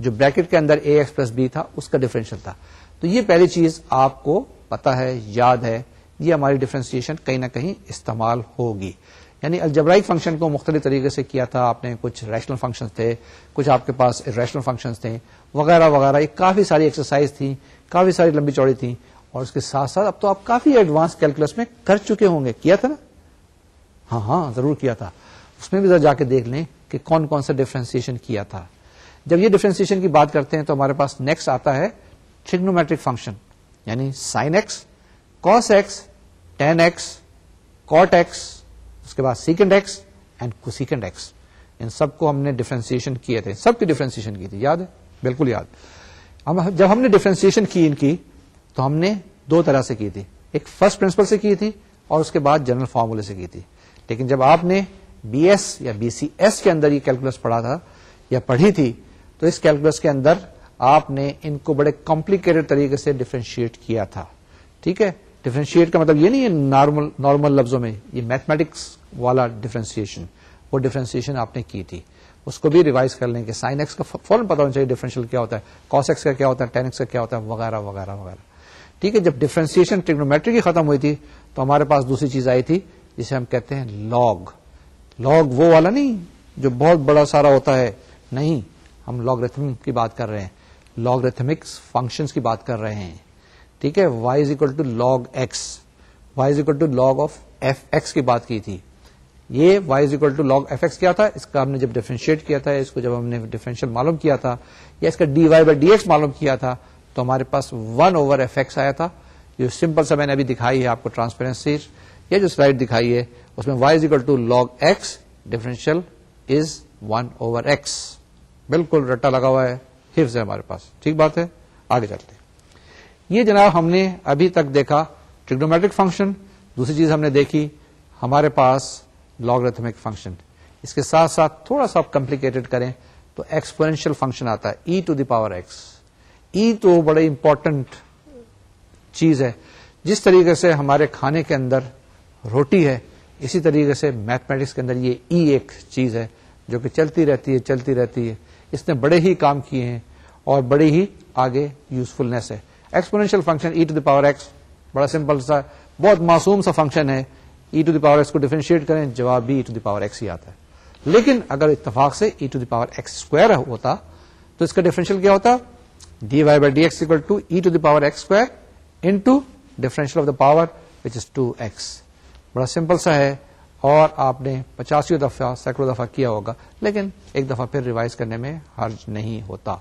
जो ब्रैकेट के अंदर ए एक्स प्लस बी था उसका डिफरेंशियल था तो ये पहली चीज आपको पता है याद है ये हमारी डिफ्रेंसिएशन कहीं ना कहीं इस्तेमाल होगी यानी अलजबराइक फंक्शन को मुख्तलिफ तरीके से किया था आपने कुछ रैशनल फंक्शन थे कुछ आपके पास रैशनल फंक्शन थे वगैरह वगैरह ये काफ़ी सारी एक्सरसाइज थी काफ़ी सारी लंबी चौड़ी थी और उसके साथ साथ अब तो आप काफ़ी एडवांस कैलकुलस में कर चुके होंगे किया था ना हाँ हाँ ज़रूर किया था उसमें भी ज़रा जाके देख लें कि कौन कौन सा डिफ्रेंसिएशन किया था जब ये डिफ्रेंसिएशन की बात करते हैं तो हमारे पास नेक्स्ट आता है ट्रिग्नोमेट्रिक फंक्शन यानी sine x cos x tan x cot x उसके बाद secant x and cosecant x इन सबको हमने डिफ्रेंसिएशन किए थे सबकी डिफ्रेंसिएशन की थी याद है बिल्कुल याद हम जब हमने डिफ्रेंसिएशन की इनकी तो हमने दो तरह से की थी एक फर्स्ट प्रिंसिपल से की थी और उसके बाद जनरल फार्मूले से की थी लेकिन जब आपने बी या बी के अंदर ये कैलकुलस पढ़ा था या पढ़ी थी तो इस कैलकुलस के अंदर आपने इनको बड़े कॉम्प्लिकेटेड तरीके से डिफ्रेंशिएट किया था ठीक है डिफ्रेंशिएट का मतलब ये नहीं है नॉर्मल नॉर्मल लफ्जों में ये मैथमेटिक्स वाला डिफ्रेंसिएशन वो डिफ्रेंसिएशन आपने की थी उसको भी रिवाइज कर लेंगे साइन एक्स का फौरन पता होना चाहिए डिफरेंशियल क्या होता है कॉस एक्स का क्या होता है टेन एक्स का क्या होता है वगैरह वगैरह वगैरह ठीक है जब डिफ्रेंसिएशन ट्रिग्नोमेट्री की खत्म हुई थी तो हमारे पास दूसरी चीज आई थी जिसे हम कहते हैं लॉग लॉग वो वाला नहीं जो बहुत बड़ा सारा होता है नहीं हम लॉगरिथम की बात कर रहे हैं लॉगरेथमिक्स फंक्शंस की बात कर रहे हैं ठीक है y is equal to log x y is equal to log of f x की बात की थी ये y is equal to log f x क्या था इसका हमने जब डिफ्रेंशिएट किया था इसको जब हमने डिफरेंशियल मालूम किया था या इसका dy वाई बाई डी मालूम किया था तो हमारे पास वन ओवर एफ एक्स आया था जो सिंपल सा मैंने अभी दिखाई है आपको ट्रांसपेरेंसी या जो स्लाइड दिखाई है उसमें y is equal to log x differential is one over x बिल्कुल रट्टा लगा हुआ है हिफ्ज है हमारे पास ठीक बात है आगे चलते हैं ये जनाब हमने अभी तक देखा ट्रिग्नोमेट्रिक फंक्शन दूसरी चीज हमने देखी हमारे पास लॉगरिथमिक फंक्शन इसके साथ साथ थोड़ा सा आप कॉम्प्लिकेटेड करें तो एक्सपोनेंशियल फंक्शन आता है e to the power x e तो बड़े इंपॉर्टेंट चीज है जिस तरीके से हमारे खाने के अंदर रोटी है इसी तरीके से मैथमेटिक्स के अंदर ये ई e एक चीज है जो कि चलती रहती है चलती रहती है इसने बड़े ही काम किए हैं और बड़े ही आगे यूजफुलनेस है exponential function e to the power x बड़ा सिंपल सा बहुत मासूम सा फंक्शन है e to the power x को डिफ्रेंशिएट करें जवाब भी e to the power x ही आता है लेकिन अगर इतफाक से e to the power x square होता तो इसका डिफरेंशियल क्या होता d y by d x equal to e to the power x square into differential of the power which is two x बड़ा सिंपल सा है और आपने पचासी दफ़ा सैकड़ों दफ़ा किया होगा लेकिन एक दफ़ा फिर रिवाइज करने में हर्ज नहीं होता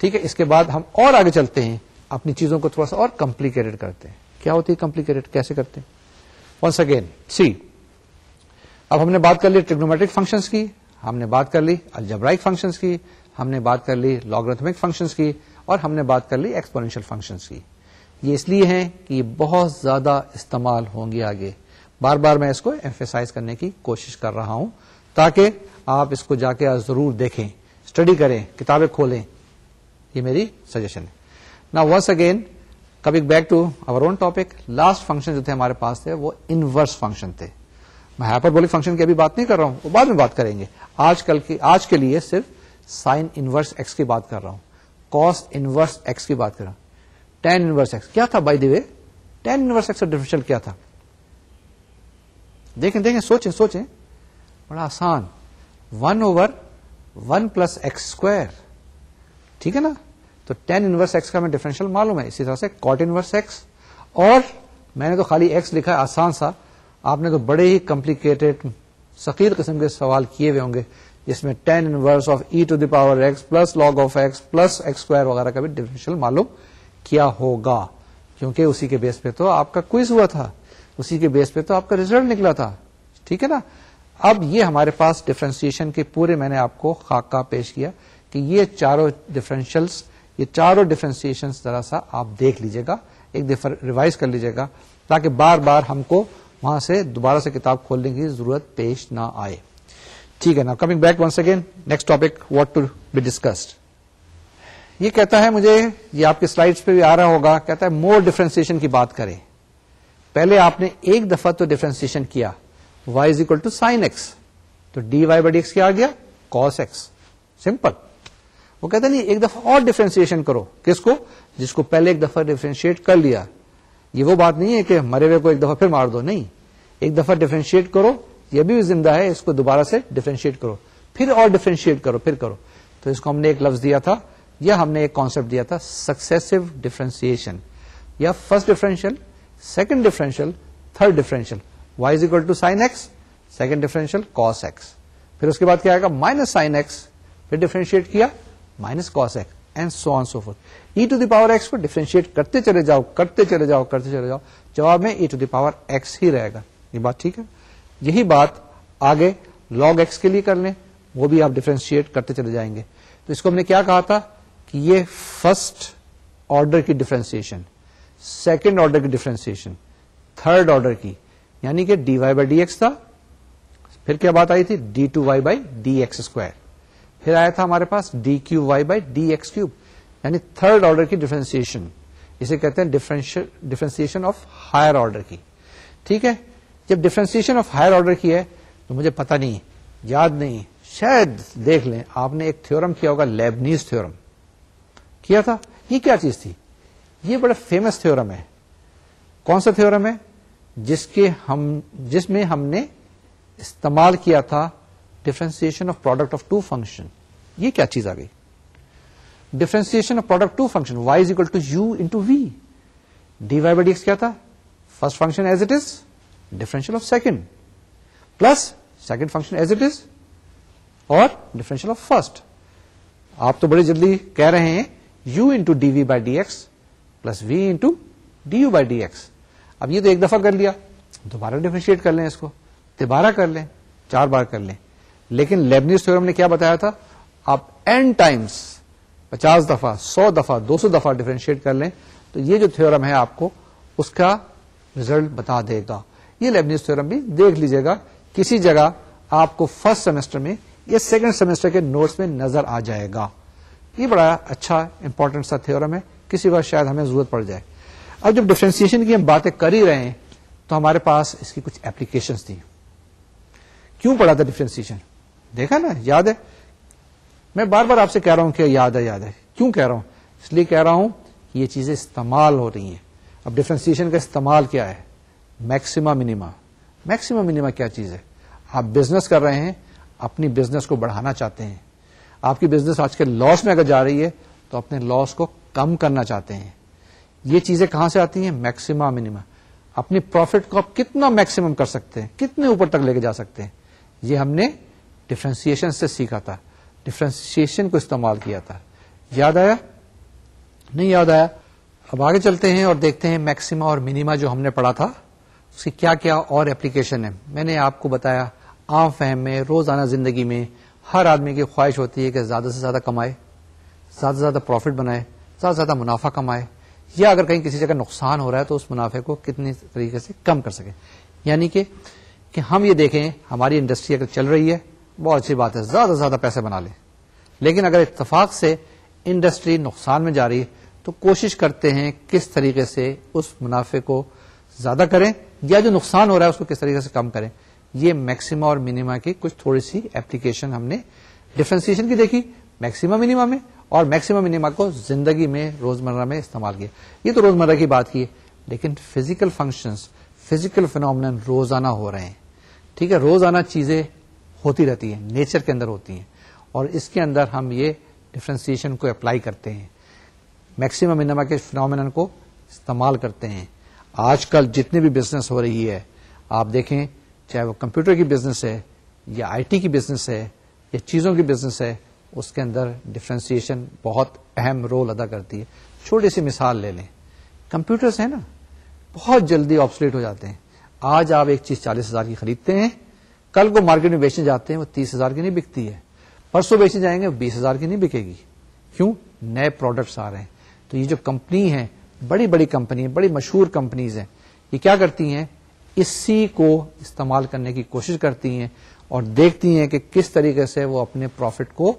ठीक है इसके बाद हम और आगे चलते हैं अपनी चीज़ों को थोड़ा सा और कॉम्प्लिकेटेड करते हैं क्या होती है कॉम्प्लिकेटेड कैसे करते हैं वंस अगेन सी अब हमने बात कर ली ट्रिग्नोमेट्रिक फंक्शंस की हमने बात कर ली अल्जब्राइक फंक्शंस की हमने बात कर ली लॉगरिथमिक फंक्शंस की और हमने बात कर ली एक्सपोनेंशियल फंक्शंस की ये इसलिए हैं कि ये बहुत ज़्यादा इस्तेमाल होंगे आगे बार बार मैं इसको एम्फेसाइज करने की कोशिश कर रहा हूं ताकि आप इसको जाके जरूर देखें स्टडी करें किताबें खोलें ये मेरी सजेशन है ना once again coming back to our own topic last function जो थे हमारे पास थे वो इनवर्स फंक्शन थे मैं हाइपरबोलिक फंक्शन की अभी बात नहीं कर रहा हूं वो बाद में बात करेंगे आज कल की आज के लिए सिर्फ साइन इनवर्स एक्स की बात कर रहा हूं कॉस इनवर्स एक्स की बात कर रहा हूं टेन इनवर्स एक्स क्या था by the way tan inverse x का डिफरेंशियल क्या था देखें देखें सोचे सोचे बड़ा आसान one over one plus x square ठीक है ना तो टेन इनवर्स एक्स का मैं डिफरेंशियल मालूम है इसी तरह से कॉट इनवर्स एक्स और मैंने तो खाली एक्स लिखा है आसान सा आपने तो बड़े ही कॉम्प्लीकेटेड सकीर किस्म के सवाल किए हुए होंगे जिसमें tan inverse of e to the power x plus log of x plus x square वगैरह का भी डिफरेंशियल मालूम किया होगा क्योंकि उसी के बेस पे तो आपका क्विज हुआ था उसी के बेस पे तो आपका रिजल्ट निकला था ठीक है ना अब ये हमारे पास डिफ्रेंसिएशन के पूरे मैंने आपको खाका पेश किया कि ये चारों डिफरेंशियल्स ये चारों डिफ्रेंसिएशन जरा सा आप देख लीजिएगा एक रिवाइज कर लीजिएगा ताकि बार बार हमको वहां से दोबारा से किताब खोलने की जरूरत पेश ना आए ठीक है ना coming back once again next topic what to be discussed ये कहता है मुझे ये आपके स्लाइड्स पे भी आ रहा होगा कहता है मोर डिफ्रेंसिएशन की बात करें पहले आपने एक दफा तो डिफ्रेंसिएशन किया y is equal to sine x तो डी वाई बाई क्या आ गया कॉस एक्स सिंपल वो कहते नहीं एक दफा और डिफ्रेंसिएशन करो किसको जिसको पहले एक दफा डिफ्रेंशिएट कर लिया ये वो बात नहीं है कि मरे हुए को एक दफा फिर मार दो नहीं एक दफा डिफ्रेंशिएट करो ये भी जिंदा है इसको दोबारा से डिफ्रेंशिएट करो फिर और डिफ्रेंशिएट करो फिर करो तो इसको हमने एक लफ्ज दिया था या हमने एक कॉन्सेप्ट दिया था सक्सेसिव डिफ्रेंसिएशन या first differential second differential third differential y is equal to sine x second differential cos x फिर उसके बाद क्या आएगा माइनस साइन एक्स फिर डिफ्रेंशिएट किया minus cos x and so on so forth e to the power x को differentiate करते चले जाओ करते चले जाओ करते चले जाओ जवाब में ई टू दावर एक्स ही रहेगा ये बात ठीक है यही बात आगे लॉग एक्स के लिए कर लें वो भी आप डिफ्रेंशिएट करते चले जाएंगे तो इसको हमने क्या कहा था कि ये फर्स्ट ऑर्डर की डिफ्रेंसिएशन सेकेंड ऑर्डर की डिफ्रेंसिएशन थर्ड ऑर्डर की यानी कि d y by d x था फिर क्या बात आई थी d two y by d x square फिर आया था हमारे पास d cube y by d x cube यानी थर्ड ऑर्डर की डिफ्रेंसिएशन इसे कहते हैं डिफ्रेंसिएशन ऑफ हायर ऑर्डर की ठीक है जब डिफ्रेंसिएशन ऑफ हायर ऑर्डर की है तो मुझे पता नहीं याद नहीं शायद देख लें आपने एक थ्योरम किया होगा लेबनीज थ्योरम किया था ये क्या चीज थी ये बड़ा फेमस थ्योरम है कौन सा थ्योरम है जिसके हम जिसमें हमने इस्तेमाल किया था differentiation of product of two function ये क्या चीज आ गई differentiation of product two function y is equal to u into v d y by d क्या था first function as it is differential of second plus second function as it is और differential of first आप तो बड़ी जल्दी कह रहे हैं u into d v by d x plus v into d you by d x अब ये तो एक दफ़ा कर लिया दोबारा डिफ्रेंशिएट कर लें इसको तिबारा कर लें चार बार कर लें लेकिन लेबनीज थ्योरम ने क्या बताया था आप एन टाइम्स पचास दफ़ा सौ दफ़ा दो सौ दफ़ा डिफ्रेंशिएट कर लें तो ये जो थ्योरम है आपको उसका रिजल्ट बता देगा ये लेबनीज थ्योरम भी देख लीजिएगा किसी जगह आपको फर्स्ट सेमेस्टर में या सेकंड सेमेस्टर के नोट्स में नजर आ जाएगा ये बड़ा अच्छा इंपॉर्टेंट सा थ्योरम है किसी वक्त शायद हमें ज़रूरत पड़ जाए अब जब डिफ्रेंसीशन की हम बातें कर ही रहे हैं तो हमारे पास इसकी कुछ एप्लीकेशन थी क्यों पढ़ा था डिफ्रेंसीशन देखा ना याद है मैं बार बार आपसे कह रहा हूं कि याद है याद है क्यों कह रहा हूं इसलिए कह रहा हूं कि ये चीज़ें इस्तेमाल हो रही हैं अब डिफ्रेंसीशन का इस्तेमाल क्या है मैक्सिमा मिनिमा मैक्सिमा मिनिमा क्या चीज़ है आप बिजनेस कर रहे हैं अपनी बिजनेस को बढ़ाना चाहते हैं आपकी बिजनेस आजकल लॉस में अगर जा रही है तो अपने लॉस को कम करना चाहते हैं ये चीजें कहां से आती हैं मैक्सिमा मिनिमा अपने प्रॉफिट को आप कितना मैक्सिमम कर सकते हैं कितने ऊपर तक लेके जा सकते हैं ये हमने डिफ्रेंसिएशन से सीखा था डिफ्रेंसिएशन को इस्तेमाल किया था याद आया नहीं याद आया अब आगे चलते हैं और देखते हैं मैक्सिमा और मिनिमा जो हमने पढ़ा था उसकी क्या क्या और एप्लीकेशन है मैंने आपको बताया आम फहम में रोजाना जिंदगी में हर आदमी की ख्वाहिश होती है कि ज्यादा से ज्यादा कमाए ज्यादा से ज्यादा प्रॉफिट बनाए ज़्यादा ज़्यादा मुनाफा कमाए या अगर कहीं किसी जगह नुकसान हो रहा है तो उस मुनाफे को कितने तरीके से कम कर सकें यानी कि कि हम ये देखें हमारी इंडस्ट्री अगर चल रही है बहुत अच्छी बात है ज़्यादा से ज़्यादा पैसे बना लें लेकिन अगर इतफाक से इंडस्ट्री नुकसान में जा रही है तो कोशिश करते हैं किस तरीके से उस मुनाफे को ज़्यादा करें या जो नुकसान हो रहा है उसको किस तरीके से कम करें ये मैक्सिमा और मिनिमा की कुछ थोड़ी सी एप्लीकेशन हमने डिफ्रेंसिएशन की देखी मैक्सिमा मिनिमा में और मैक्सिमम मिनिमा को जिंदगी में रोजमर्रा में इस्तेमाल किया ये तो रोजमर्रा की बात की लेकिन फिजिकल फंक्शन फिजिकल फिनोमिन रोजाना हो रहे हैं ठीक है रोजाना चीजें होती रहती है नेचर के अंदर होती है और इसके अंदर हम ये डिफ्रेंसिएशन को अप्लाई करते हैं मैक्सिमम मिनिमा के फिनोमिन को इस्तेमाल करते हैं आजकल जितनी भी बिजनेस हो रही है आप देखें चाहे वो कंप्यूटर की बिजनेस है या आईटी की बिजनेस है या चीजों की बिजनेस है उसके अंदर डिफ्रेंसीशन बहुत अहम रोल अदा करती है छोटी सी मिसाल ले लें कंप्यूटर्स हैं ना बहुत जल्दी ऑप्सलेट हो जाते हैं आज आप एक चीज चालीस हजार की खरीदते हैं कल को मार्केट में बेचने जाते हैं वो तीस हजार की नहीं बिकती है परसों बेचने जाएंगे बीस हजार की नहीं बिकेगी क्यों नए प्रोडक्ट्स आ रहे हैं तो ये जो कंपनी है बड़ी बड़ी कंपनी है बड़ी मशहूर कंपनीज हैं ये क्या करती हैं इसी को इस्तेमाल करने की कोशिश करती हैं और देखती हैं कि किस तरीके से वो अपने प्रॉफिट को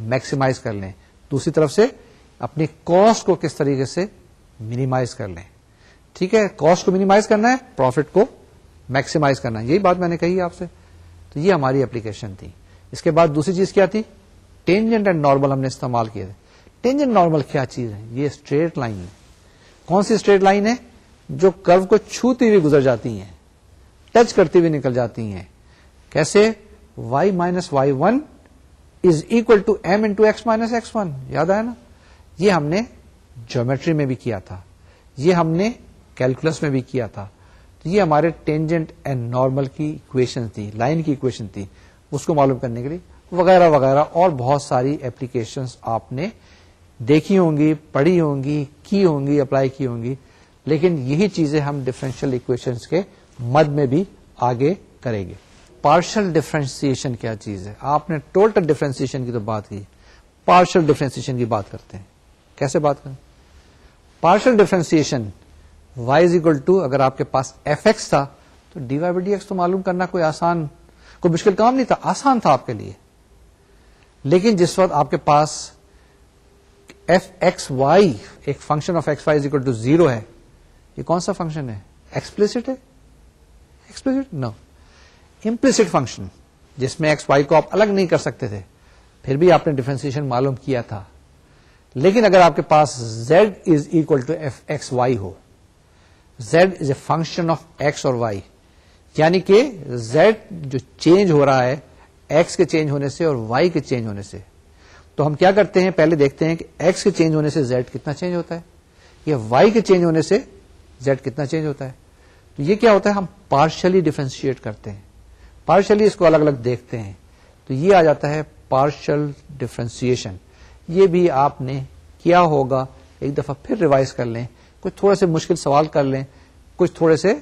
मैक्सिमाइज कर लें दूसरी तरफ से अपनी कॉस्ट को किस तरीके से मिनिमाइज कर लें ठीक है कॉस्ट को मिनिमाइज करना है प्रॉफिट को मैक्सिमाइज करना है यही बात मैंने कही आपसे तो ये हमारी एप्लीकेशन थी इसके बाद दूसरी चीज क्या थी टेंजेंट एंड नॉर्मल हमने इस्तेमाल किए थे टेंजेंट नॉर्मल क्या चीज है ये स्ट्रेट लाइन है कौन सी स्ट्रेट लाइन है जो कर्व को छूती हुई गुजर जाती है टच करती हुई निकल जाती है कैसे y minus y one is equal to m into x minus x one याद आया ना ये हमने ज्योमेट्री में भी किया था ये हमने कैलकुलस में भी किया था तो ये हमारे टेंजेंट एंड नॉर्मल की इक्वेशन थी लाइन की इक्वेशन थी उसको मालूम करने के लिए वगैरह वगैरह और बहुत सारी एप्लीकेशंस आपने देखी होंगी पढ़ी होंगी की होंगी अप्लाई की होंगी लेकिन यही चीजें हम डिफरेंशियल इक्वेशंस के मद में भी आगे करेंगे पार्शल डिफ्रेंशिएशन क्या चीज है आपने टोटल डिफ्रेंशिएशन की तो बात की पार्शल डिफ्रेंशिएशन की बात करते हैं कैसे बात करें partial differentiation y is equal to अगर आपके पास एफ एक्स था तो dy बाई डी तो मालूम करना कोई आसान कोई मुश्किल काम नहीं था आसान था आपके लिए लेकिन जिस वक्त आपके पास एफ एक्स वाई एक function of x y is equal to zero है ये कौन सा फंक्शन है एक्सप्लिसिट है explicit no no. Implicit function जिसमें एक्स वाई को आप अलग नहीं कर सकते थे फिर भी आपने डिफ्रेंसिएशन मालूम किया था लेकिन अगर आपके पास z is equal to f x y हो z is a function of x और y यानी कि z जो चेंज हो रहा है x के चेंज होने से और y के चेंज होने से तो हम क्या करते हैं पहले देखते हैं कि x के चेंज होने से z कितना चेंज होता है या y के चेंज होने से z कितना चेंज होता है तो ये क्या होता है हम पार्शली डिफ्रेंशिएट करते हैं पार्शली इसको अलग अलग देखते हैं तो ये आ जाता है पार्शल डिफ्रेंसिएशन ये भी आपने किया होगा एक दफा फिर रिवाइज कर लें कुछ थोड़े से मुश्किल सवाल कर लें कुछ थोड़े से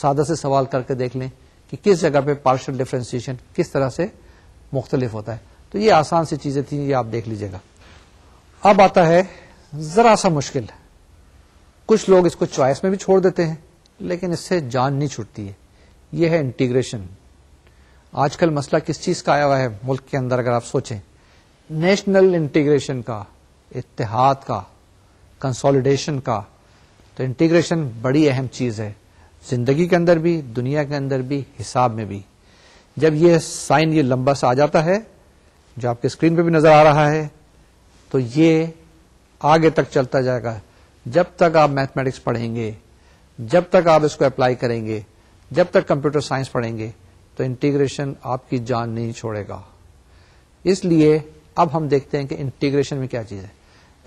सादा से सवाल करके देख लें कि किस जगह पे पार्शल डिफ्रेंसिएशन किस तरह से मुख्तलिफ होता है तो ये आसान सी चीजें थी ये आप देख लीजिएगा अब आता है जरा सा मुश्किल कुछ लोग इसको चॉइस में भी छोड़ देते हैं लेकिन इससे जान नहीं छुटती है यह है इंटीग्रेशन आजकल मसला किस चीज़ का आया हुआ है मुल्क के अंदर अगर आप सोचें नेशनल इंटीग्रेशन का इतिहाद का कंसोलिडेशन का तो इंटीग्रेशन बड़ी अहम चीज़ है ज़िंदगी के अंदर भी दुनिया के अंदर भी हिसाब में भी जब ये साइन ये लंबा सा आ जाता है जो आपके स्क्रीन पे भी नज़र आ रहा है तो ये आगे तक चलता जाएगा जब तक आप मैथमेटिक्स पढ़ेंगे जब तक आप इसको अप्लाई करेंगे जब तक कंप्यूटर साइंस पढ़ेंगे तो इंटीग्रेशन आपकी जान नहीं छोड़ेगा इसलिए अब हम देखते हैं कि इंटीग्रेशन में क्या चीज़ है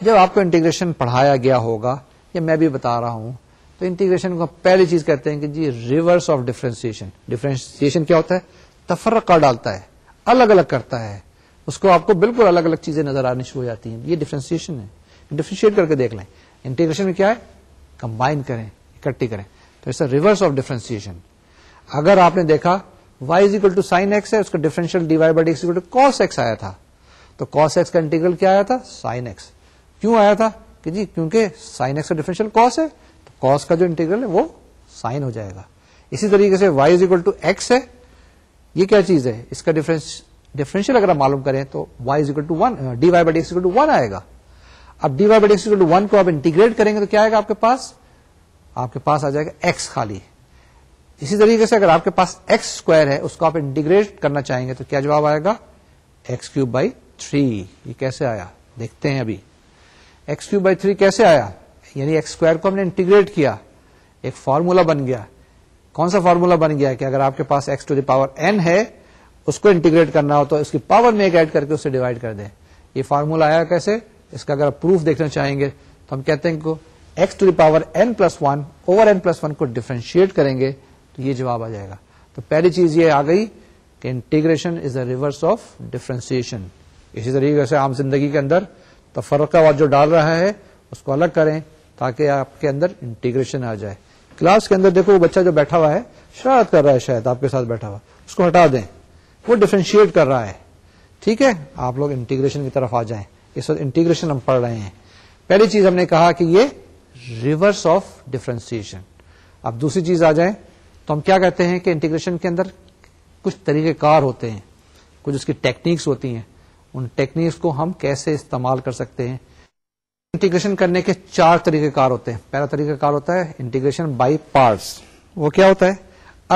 जब आपको इंटीग्रेशन पढ़ाया गया होगा या मैं भी बता रहा हूं तो इंटीग्रेशन को पहली चीज कहते हैं कि जी रिवर्स ऑफ डिफ्रेंसिएशन डिफ्रेंसिएशन क्या होता है तफरका डालता है अलग अलग करता है उसको आपको बिल्कुल अलग अलग चीजें नजर आनी शुरू हो जाती हैं ये डिफ्रेंसिएशन है डिफ्रेंशिएट करके देख लें इंटीग्रेशन में क्या है कंबाइन करें इकट्ठी करें तो इट्स रिवर्स ऑफ डिफ्रेंसिएशन अगर आपने देखा y is equal to sine x है उसका differential d y by equal to cos x आया था तो कॉस एक्स का इंटीग्रल क्या आया था साइन एक्स क्यों आया था कि जी क्योंकि साइन एक्स का डिफरेंशियल कॉस है तो कॉस का जो इंटीग्रल है वो साइन हो जाएगा इसी तरीके से y is equal to x है ये क्या चीज है इसका डिफरेंस डिफरेंशियल अगर हम मालूम करें तो y is equal to one d y by equal to one आएगा अब d y by equal to one को आप इंटीग्रेट करेंगे तो क्या आएगा आपके पास आपके पास आ जाएगा एक्स खाली इसी तरीके से अगर आपके पास एक्स स्क्वायर है उसको आप इंटीग्रेट करना चाहेंगे तो क्या जवाब आएगा एक्स क्यूब बाई थ्री ये कैसे आया देखते हैं अभी एक्स क्यूब बाई थ्री कैसे आया यानी एक्स स्क्वायर को हमने इंटीग्रेट किया एक फॉर्मूला बन गया कौन सा फॉर्मूला बन गया कि अगर आपके पास एक्स टू दावर एन है उसको इंटीग्रेट करना हो तो इसकी पावर में एक ऐड करके उससे डिवाइड कर दें ये फार्मूला आया कैसे इसका अगर आप प्रूफ देखना चाहेंगे तो हम कहते हैं x to the power n plus one over n plus one को डिफ्रेंशिएट करेंगे तो ये जवाब आ जाएगा तो पहली चीज ये आ गई कि integration is the reverse of differentiation इसी तरीके से आम जिंदगी के अंदर तफरकावाद जो डाल रहा है उसको अलग करें ताकि आपके अंदर इंटीग्रेशन आ जाए क्लास के अंदर देखो वो बच्चा जो बैठा हुआ है शरारत कर रहा है शायद आपके साथ बैठा हुआ उसको हटा दें वो डिफ्रेंशिएट कर रहा है ठीक है आप लोग इंटीग्रेशन की तरफ आ जाएं इस वक्त इंटीग्रेशन हम पढ़ रहे हैं पहली चीज हमने कहा कि ये रिवर्स ऑफ डिफ्रेंसिएशन अब दूसरी चीज आ जाए तो हम क्या कहते हैं कि इंटीग्रेशन के अंदर कुछ तरीक़ेकार होते हैं कुछ उसकी टेक्निक्स होती हैं उन टेक्निक्स को हम कैसे इस्तेमाल कर सकते हैं इंटीग्रेशन करने के चार तरीक़ेकार होते हैं पहला तरीक़ेकार होता है इंटीग्रेशन बाई पार्ट्स वो क्या होता है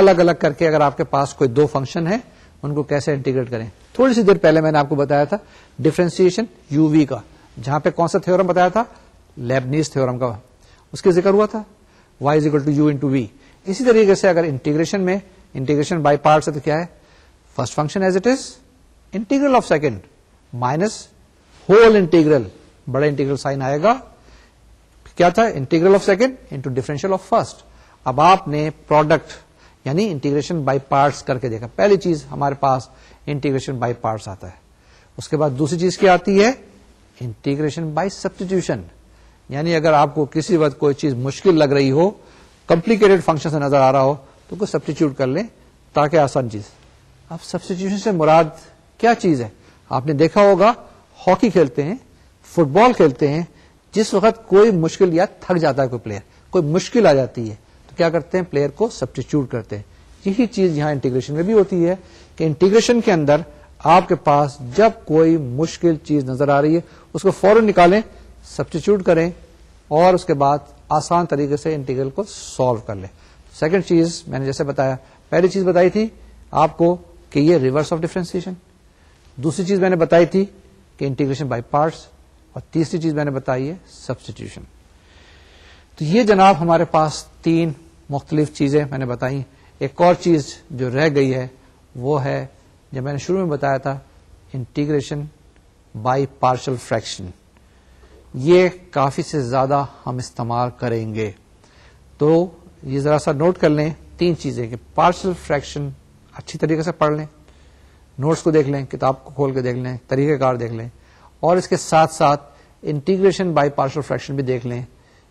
अलग अलग करके अगर आपके पास कोई दो फंक्शन है उनको कैसे इंटीग्रेट करें थोड़ी सी देर पहले मैंने आपको बताया था डिफ्रेंसिएशन यूवी का जहां पे कौन सा थ्योरम बताया था लेबनीज थ्योरम का उसके जिक्र हुआ था y is equal to u into v इसी तरीके से अगर इंटीग्रेशन में इंटीग्रेशन बाय पार्ट्स है तो क्या है first function as it is integral of second minus whole integral बड़ा इंटीग्रल साइन आएगा क्या था integral of second into differential of first अब आपने प्रोडक्ट यानी इंटीग्रेशन बाय पार्ट्स करके देखा पहली चीज हमारे पास इंटीग्रेशन बाय पार्ट्स आता है उसके बाद दूसरी चीज क्या आती है इंटीग्रेशन बाय सब्सटीट्यूशन यानी अगर आपको किसी वक्त कोई चीज मुश्किल लग रही हो कॉम्प्लिकेटेड फंक्शन से नजर आ रहा हो तो उनको सब्सटीट्यूट कर लें ताकि आसान चीज अब सब्सटीट्यूशन से मुराद क्या चीज है आपने देखा होगा हॉकी खेलते हैं फुटबॉल खेलते हैं जिस वक्त कोई मुश्किल या थक जाता है कोई प्लेयर कोई मुश्किल आ जाती है तो क्या करते हैं प्लेयर को सब्सटीट्यूट करते हैं यही चीज यहां इंटीग्रेशन में भी होती है कि इंटीग्रेशन के अंदर आपके पास जब कोई मुश्किल चीज नजर आ रही है उसको फौरन निकालें सब्सटीट्यूट करें और उसके बाद आसान तरीके से इंटीग्रल को सॉल्व कर ले सेकंड चीज मैंने जैसे बताया पहली चीज बताई थी आपको कि ये रिवर्स ऑफ डिफ्रेंसिएशन दूसरी चीज मैंने बताई थी कि इंटीग्रेशन बाय पार्ट्स और तीसरी चीज मैंने बताई है सब्सटीट्यूशन तो ये जनाब हमारे पास तीन मुख्तलिफ चीजें मैंने बताई एक और चीज जो रह गई है वो है जब मैंने शुरू में बताया था इंटीग्रेशन बाय पार्शल फ्रैक्शन ये काफ़ी से ज़्यादा हम इस्तेमाल करेंगे तो ये ज़रा सा नोट कर लें तीन चीज़ें कि पार्शल फ्रैक्शन अच्छी तरीके से पढ़ लें नोट्स को देख लें किताब को खोल के देख लें तरीक़ेकार देख लें और इसके साथ साथ इंटीग्रेशन बाय पार्शल फ्रैक्शन भी देख लें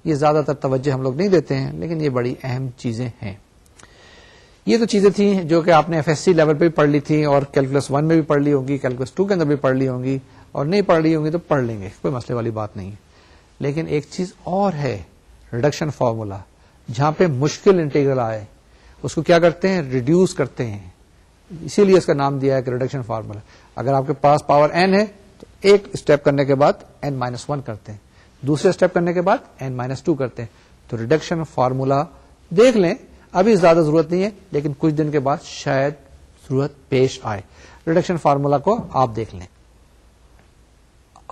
ये ज़्यादातर तवज्जो हम लोग नहीं देते हैं लेकिन ये बड़ी अहम चीज़ें हैं ये तो चीज़ें थी जो कि आपने एफ लेवल पर भी पढ़ ली थी और कैलकुलस वन में भी पढ़ ली होंगी कैलकुलस टू के अंदर भी पढ़ ली होंगी और नहीं पढ़ रही होंगी तो पढ़ लेंगे कोई मसले वाली बात नहीं है लेकिन एक चीज़ और है रिडक्शन फार्मूला जहां पे मुश्किल इंटीग्रल आए उसको क्या करते हैं रिड्यूस करते हैं इसीलिए इसका नाम दिया है कि रिडक्शन फार्मूला अगर आपके पास पावर एन है तो एक स्टेप करने के बाद एन माइनस वन करते हैं दूसरे स्टेप करने के बाद एन माइनस टू करते हैं तो रिडक्शन फार्मूला देख लें अभी ज्यादा जरूरत नहीं है लेकिन कुछ दिन के बाद शायद जरूरत पेश आए रिडक्शन फार्मूला को आप देख लें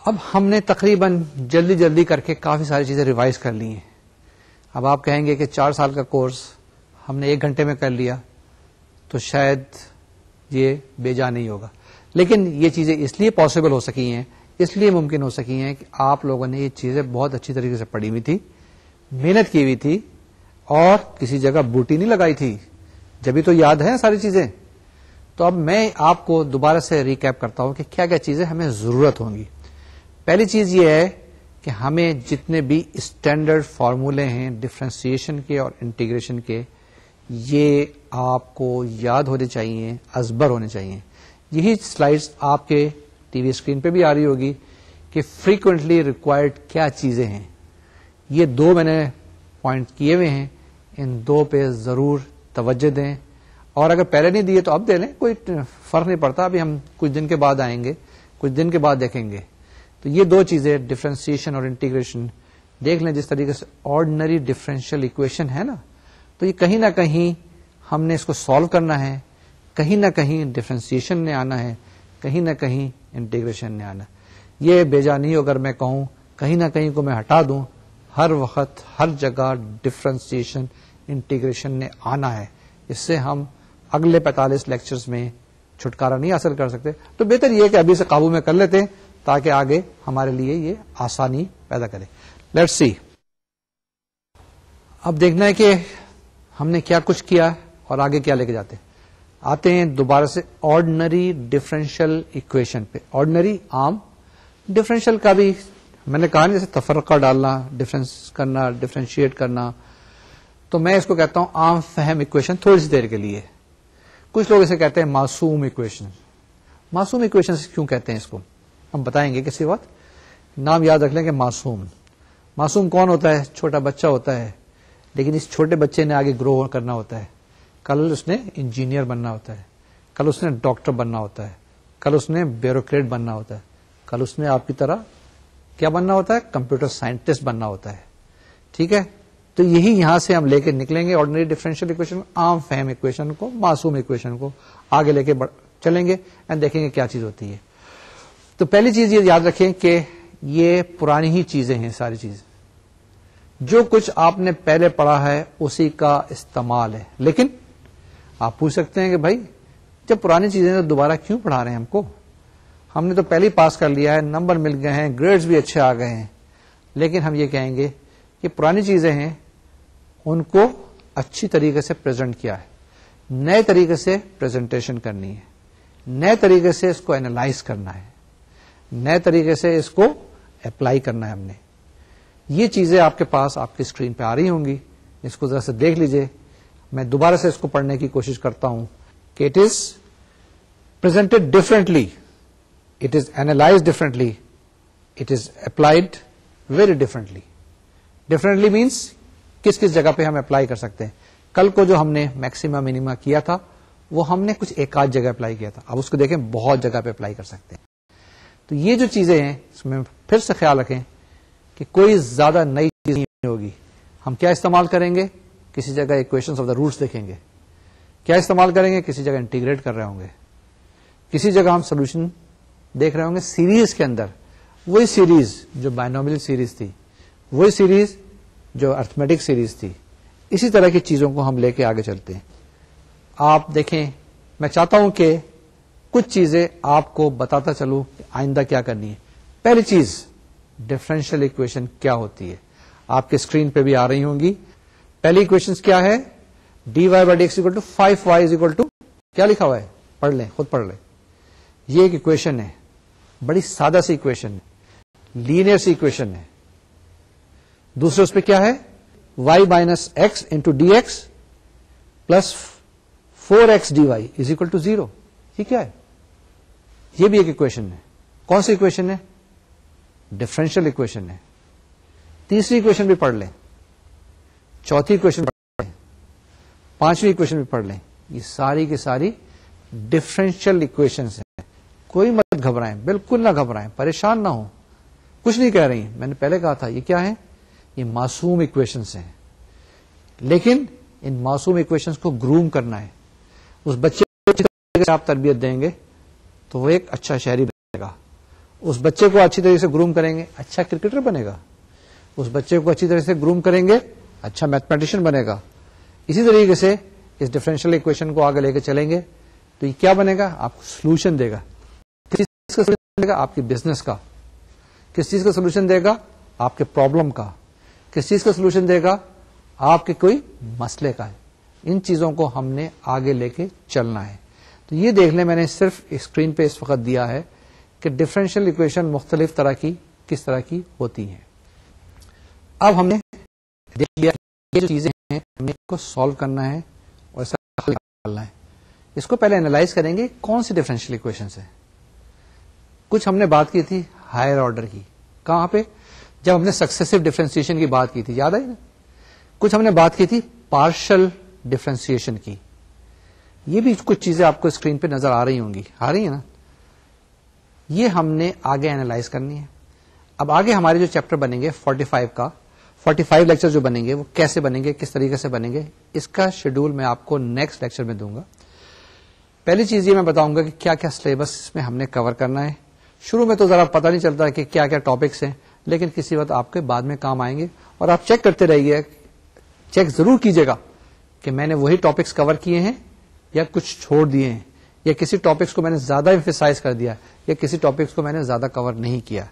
अब हमने तकरीबन जल्दी जल्दी करके काफ़ी सारी चीज़ें रिवाइज कर ली हैं अब आप कहेंगे कि चार साल का कोर्स हमने एक घंटे में कर लिया तो शायद ये बेजा नहीं होगा लेकिन ये चीज़ें इसलिए पॉसिबल हो सकी हैं इसलिए मुमकिन हो सकी हैं कि आप लोगों ने ये चीज़ें बहुत अच्छी तरीके से पढ़ी हुई थी मेहनत की हुई थी और किसी जगह बूटी नहीं लगाई थी जब भी तो याद है सारी चीज़ें तो अब मैं आपको दोबारा से रिकैप करता हूं कि क्या क्या चीज़ें हमें ज़रूरत होंगी पहली चीज ये है कि हमें जितने भी स्टैंडर्ड फार्मूले हैं डिफ्रेंसिएशन के और इंटीग्रेशन के ये आपको याद होने चाहिए अजबर होने चाहिए यही स्लाइड्स आपके टीवी स्क्रीन पे भी आ रही होगी कि फ्रीक्वेंटली रिक्वायर्ड क्या चीज़ें हैं ये दो मैंने पॉइंट किए हुए हैं इन दो पे ज़रूर तवज्जो दें और अगर पहले नहीं दिए तो अब दे लें कोई फर्क नहीं पड़ता अभी हम कुछ दिन के बाद आएंगे कुछ दिन के बाद देखेंगे तो ये दो चीजें डिफ्रेंसिएशन और इंटीग्रेशन देख लें जिस तरीके से ऑर्डनरी डिफरेंशियल इक्वेशन है ना तो ये कहीं ना कहीं हमने इसको सॉल्व करना है कहीं ना कहीं डिफ्रेंसिएशन ने आना है कहीं ना कहीं इंटीग्रेशन ने आना ये बेजा नहीं अगर मैं कहूं कहीं ना कहीं को मैं हटा दूं हर वक्त हर जगह डिफ्रेंसिएशन इंटीग्रेशन ने आना है इससे हम अगले 45 लेक्चर्स में छुटकारा नहीं हासिल कर सकते तो बेहतर यह कि अभी से काबू में कर लेते हैं ताकि आगे हमारे लिए ये आसानी पैदा करे लेट्स सी अब देखना है कि हमने क्या कुछ किया और आगे क्या लेके जाते हैं आते हैं दोबारा से ऑर्डनरी डिफरेंशियल इक्वेशन पे ऑर्डनरी आम डिफरेंशियल का भी मैंने कहा जैसे तफरका डालना डिफरेंस करना डिफ्रेंशिएट करना तो मैं इसको कहता हूं आम फहम इक्वेशन थोड़ी सी देर के लिए कुछ लोग इसे कहते हैं मासूम इक्वेशन मासूम इक्वेशन क्यों कहते हैं इसको हम बताएंगे किसी वक्त नाम याद रख लें कि मासूम मासूम कौन होता है छोटा बच्चा होता है लेकिन इस छोटे बच्चे ने आगे ग्रो करना होता है कल उसने इंजीनियर बनना होता है कल उसने डॉक्टर बनना होता है कल उसने ब्यूरोक्रेट बनना होता है कल उसने आपकी तरह क्या बनना होता है कंप्यूटर साइंटिस्ट बनना होता है ठीक है तो यही यहां से हम लेके निकलेंगे ऑर्डिनरी डिफरेंशियल इक्वेशन आम फहम इक्वेशन को मासूम इक्वेशन को आगे लेके चलेंगे एंड देखेंगे क्या चीज होती है तो पहली चीज ये याद रखें कि ये पुरानी ही चीजें हैं सारी चीजें जो कुछ आपने पहले पढ़ा है उसी का इस्तेमाल है लेकिन आप पूछ सकते हैं कि भाई जब पुरानी चीजें तो दोबारा क्यों पढ़ा रहे हैं हमको हमने तो पहले ही पास कर लिया है नंबर मिल गए हैं ग्रेड्स भी अच्छे आ गए हैं लेकिन हम ये कहेंगे कि पुरानी चीजें हैं उनको अच्छी तरीके से प्रेजेंट किया है नए तरीके से प्रेजेंटेशन करनी है नए तरीके से इसको एनालाइज करना है नए तरीके से इसको अप्लाई करना है हमने ये चीजें आपके पास आपकी स्क्रीन पे आ रही होंगी इसको जरा से देख लीजिए मैं दोबारा से इसको पढ़ने की कोशिश करता हूं कि it is presented differently it is analyse differently it is applied very differently differently means किस किस जगह पे हम अप्लाई कर सकते हैं कल को जो हमने मैक्सिमा मिनिमा किया था वो हमने कुछ एक आध जगह अप्लाई किया था अब उसको देखें बहुत जगह पे अप्लाई कर सकते हैं तो ये जो चीज़ें हैं इसमें फिर से ख्याल रखें कि कोई ज़्यादा नई चीज़ नहीं होगी हम क्या इस्तेमाल करेंगे किसी जगह इक्वेशंस ऑफ द रूट्स देखेंगे क्या इस्तेमाल करेंगे किसी जगह इंटीग्रेट कर रहे होंगे किसी जगह हम सोल्यूशन देख रहे होंगे सीरीज के अंदर वही सीरीज जो बायनॉमिल सीरीज थी वही सीरीज जो अर्थमेटिक सीरीज थी इसी तरह की चीज़ों को हम लेके आगे चलते हैं आप देखें मैं चाहता हूं कि कुछ चीजें आपको बताता चलूं आइंदा क्या करनी है पहली चीज डिफरेंशियल इक्वेशन क्या होती है आपके स्क्रीन पे भी आ रही होंगी पहली इक्वेशन क्या है d y by d x equal to five y is equal to क्या लिखा हुआ है पढ़ लें खुद पढ़ लें ये एक इक्वेशन है बड़ी सादा सी इक्वेशन है लीनियर सी इक्वेशन है दूसरे उस पर क्या है y minus x into d x plus four x d y is equal to zero ये क्या है ये भी एक इक्वेशन है कौन सी इक्वेशन है डिफरेंशियल इक्वेशन है तीसरी इक्वेशन भी पढ़ लें चौथी इक्वेशन पढ़ लें पांचवी इक्वेशन भी पढ़ लें ये सारी की सारी डिफरेंशियल इक्वेशन है कोई मत घबराएं बिल्कुल ना घबराएं परेशान ना हो कुछ नहीं कह रही मैंने पहले कहा था ये क्या है ये मासूम इक्वेशंस हैं लेकिन इन मासूम इक्वेशंस को ग्रूम करना है उस बच्चे आप तरबियत देंगे तो वो एक अच्छा शहरी बनेगा उस बच्चे को अच्छी तरीके से ग्रूम करेंगे अच्छा क्रिकेटर बनेगा उस बच्चे को अच्छी तरह से ग्रूम करेंगे अच्छा मैथमेटिशियन अच्छा बनेगा इसी तरीके से इस डिफरेंशियल इक्वेशन को आगे लेके चलेंगे तो ये क्या बनेगा आपको सोल्यूशन देगा किस चीज का सोल्यूशन देगा आपकी बिजनेस का किस चीज का सोल्यूशन देगा आपके प्रॉब्लम का किस चीज का सोल्यूशन देगा आपके कोई मसले का इन चीजों को हमने आगे लेके चलना है तो ये देख लें मैंने सिर्फ स्क्रीन पे इस वक्त दिया है कि डिफरेंशियल इक्वेशन मुख्तलिफ तरह की किस तरह की होती हैं अब हमने देख लिया ये जो चीज़ें हैं हमने इसको सॉल्व करना है और इसका हल निकालना है इसको पहले एनालाइज करेंगे कौन सी डिफरेंशियल इक्वेशन है कुछ हमने बात की थी हायर ऑर्डर की कहाँ पे जब हमने सक्सेसिव डिफ्रेंसिएशन की बात की थी याद आई ना कुछ हमने बात की थी पार्शल डिफ्रेंसिएशन की ये भी कुछ चीजें आपको स्क्रीन पे नजर आ रही होंगी आ रही है ना ये हमने आगे एनालाइज करनी है अब आगे हमारे जो चैप्टर बनेंगे 45 का 45 लेक्चर जो बनेंगे वो कैसे बनेंगे किस तरीके से बनेंगे इसका शेड्यूल मैं आपको नेक्स्ट लेक्चर में दूंगा पहली चीज ये मैं बताऊंगा कि क्या क्या सिलेबस में हमने कवर करना है शुरू में तो जरा पता नहीं चलता कि क्या क्या टॉपिक्स हैं लेकिन किसी वक्त आपके बाद में काम आएंगे और आप चेक करते रहिए चेक जरूर कीजिएगा कि मैंने वही टॉपिक्स कवर किए हैं या कुछ छोड़ दिए हैं या किसी टॉपिक्स को मैंने ज़्यादा एम्फिसाइज कर दिया या किसी टॉपिक्स को मैंने ज़्यादा कवर नहीं किया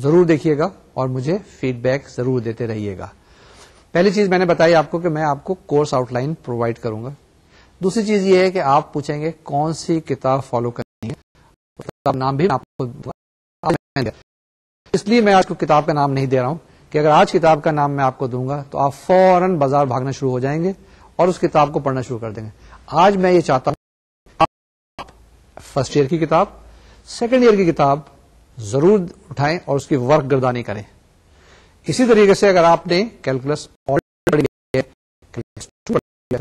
ज़रूर देखिएगा और मुझे फीडबैक ज़रूर देते रहिएगा पहली चीज़ मैंने बताई आपको कि मैं आपको कोर्स आउटलाइन प्रोवाइड करूंगा दूसरी चीज़ ये है कि आप पूछेंगे कौन सी किताब फॉलो करनी है किताब मतलब नाम भी आपको इसलिए मैं आपको किताब का नाम नहीं दे रहा हूं कि अगर आज किताब का नाम मैं आपको दूंगा तो आप फौरन बाजार भागना शुरू हो जाएंगे और उस किताब को पढ़ना शुरू कर देंगे आज मैं ये चाहता हूं फर्स्ट ईयर की किताब सेकेंड ईयर की किताब जरूर उठाएं और उसकी वर्क गर्दानी करें इसी तरीके से अगर आपने कैलकुलस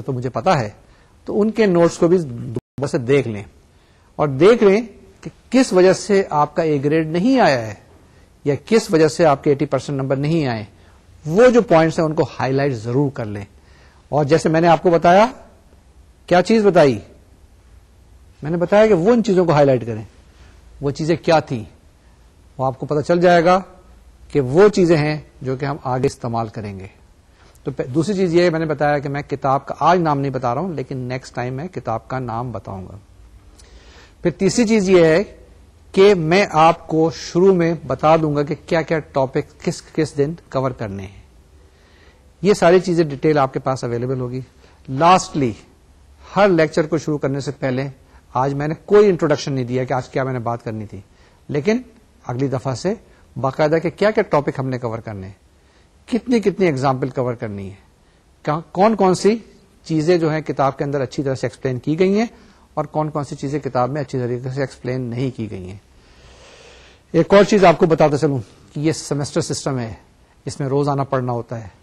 तो मुझे पता है तो उनके नोट्स को भी दोबारा से देख लें और देख लें कि किस वजह से आपका ए ग्रेड नहीं आया है या किस वजह से आपके 80 परसेंट नंबर नहीं आए वो जो पॉइंट्स हैं उनको हाईलाइट जरूर कर लें और जैसे मैंने आपको बताया क्या चीज बताई मैंने बताया कि वो इन चीजों को हाईलाइट करें वो चीजें क्या थी वो आपको पता चल जाएगा कि वो चीजें हैं जो कि हम आगे इस्तेमाल करेंगे तो दूसरी चीज ये मैंने बताया कि मैं किताब का आज नाम नहीं बता रहा हूं लेकिन नेक्स्ट टाइम मैं किताब का नाम बताऊंगा फिर तीसरी चीज ये है कि मैं आपको शुरू में बता दूंगा कि क्या क्या टॉपिक किस किस दिन कवर करने हैं ये सारी चीजें डिटेल आपके पास अवेलेबल होगी लास्टली हर लेक्चर को शुरू करने से पहले आज मैंने कोई इंट्रोडक्शन नहीं दिया कि आज क्या मैंने बात करनी थी लेकिन अगली दफा से बाकायदा के क्या क्या टॉपिक हमने कवर करने हैं कितनी कितनी एग्जाम्पल कवर करनी है कौन कौन सी चीजें जो है किताब के अंदर अच्छी तरह से एक्सप्लेन की गई हैं और कौन कौन सी चीजें किताब में अच्छी तरीके से एक्सप्लेन नहीं की गई हैं एक और चीज आपको बताते चलूं कि ये सेमेस्टर सिस्टम है इसमें रोज आना पढ़ना होता है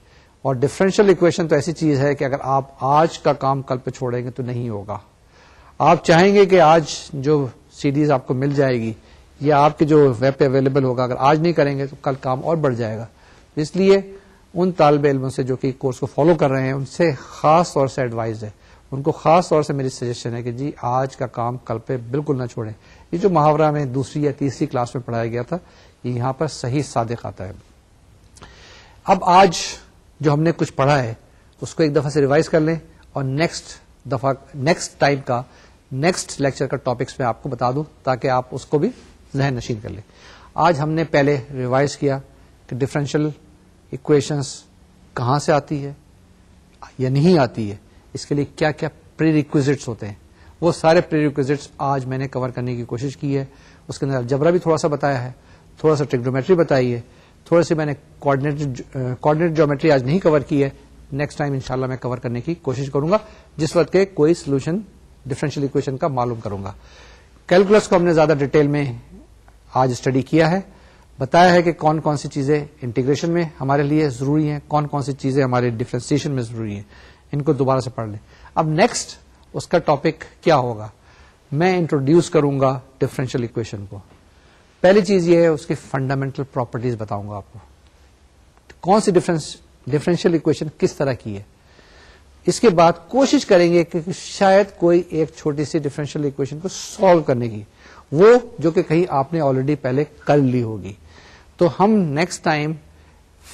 और डिफरेंशियल इक्वेशन तो ऐसी चीज है कि अगर आप आज का काम कल पे छोड़ेंगे तो नहीं होगा आप चाहेंगे कि आज जो सीरीज आपको मिल जाएगी या आपके जो वेब पे अवेलेबल होगा अगर आज नहीं करेंगे तो कल काम और बढ़ जाएगा इसलिए उन तालब इलमों से जो कि कोर्स को फॉलो कर रहे हैं उनसे खास तौर से एडवाइज है उनको खास तौर से मेरी सजेशन है कि जी आज का काम कल पे बिल्कुल ना छोड़ें ये जो मुहावरा में दूसरी या तीसरी क्लास में पढ़ाया गया था ये यहाँ पर सही सादिक आता है अब आज जो हमने कुछ पढ़ा है उसको एक दफ़ा से रिवाइज कर लें और नेक्स्ट दफ़ा नेक्स्ट टाइम का नेक्स्ट लेक्चर का टॉपिक्स मैं आपको बता दूं ताकि आप उसको भी जहन नशीन कर लें आज हमने पहले रिवाइज किया कि डिफरेंशियल इक्वेशंस कहाँ से आती है या नहीं आती है इसके लिए क्या क्या प्री होते हैं वो सारे प्री आज मैंने कवर करने की कोशिश की है उसके अंदर अलजबरा भी थोड़ा सा बताया है थोड़ा सा ट्रिग्नोमेट्री बताई है थोड़े से मैंने कोऑर्डिनेटेड कोऑर्डिनेट ज्योमेट्री आज नहीं कवर की है नेक्स्ट टाइम इंशाल्लाह मैं कवर करने की कोशिश करूंगा जिस वक्त के कोई सोल्यूशन डिफरेंशियल इक्वेशन का मालूम करूंगा कैलकुलस को हमने ज्यादा डिटेल में आज स्टडी किया है बताया है कि कौन कौन सी चीजें इंटीग्रेशन में हमारे लिए जरूरी हैं कौन कौन सी चीजें हमारे डिफ्रेंसिएशन में जरूरी हैं इनको दोबारा से पढ़ लें अब नेक्स्ट उसका टॉपिक क्या होगा मैं इंट्रोड्यूस करूंगा डिफरेंशियल इक्वेशन को पहली चीज ये है उसकी फंडामेंटल प्रॉपर्टीज बताऊंगा आपको कौन सी डिफरेंस डिफरेंशियल इक्वेशन किस तरह की है इसके बाद कोशिश करेंगे कि शायद कोई एक छोटी सी डिफरेंशियल इक्वेशन को सॉल्व करने की वो जो कि कहीं आपने ऑलरेडी पहले कर ली होगी तो हम next time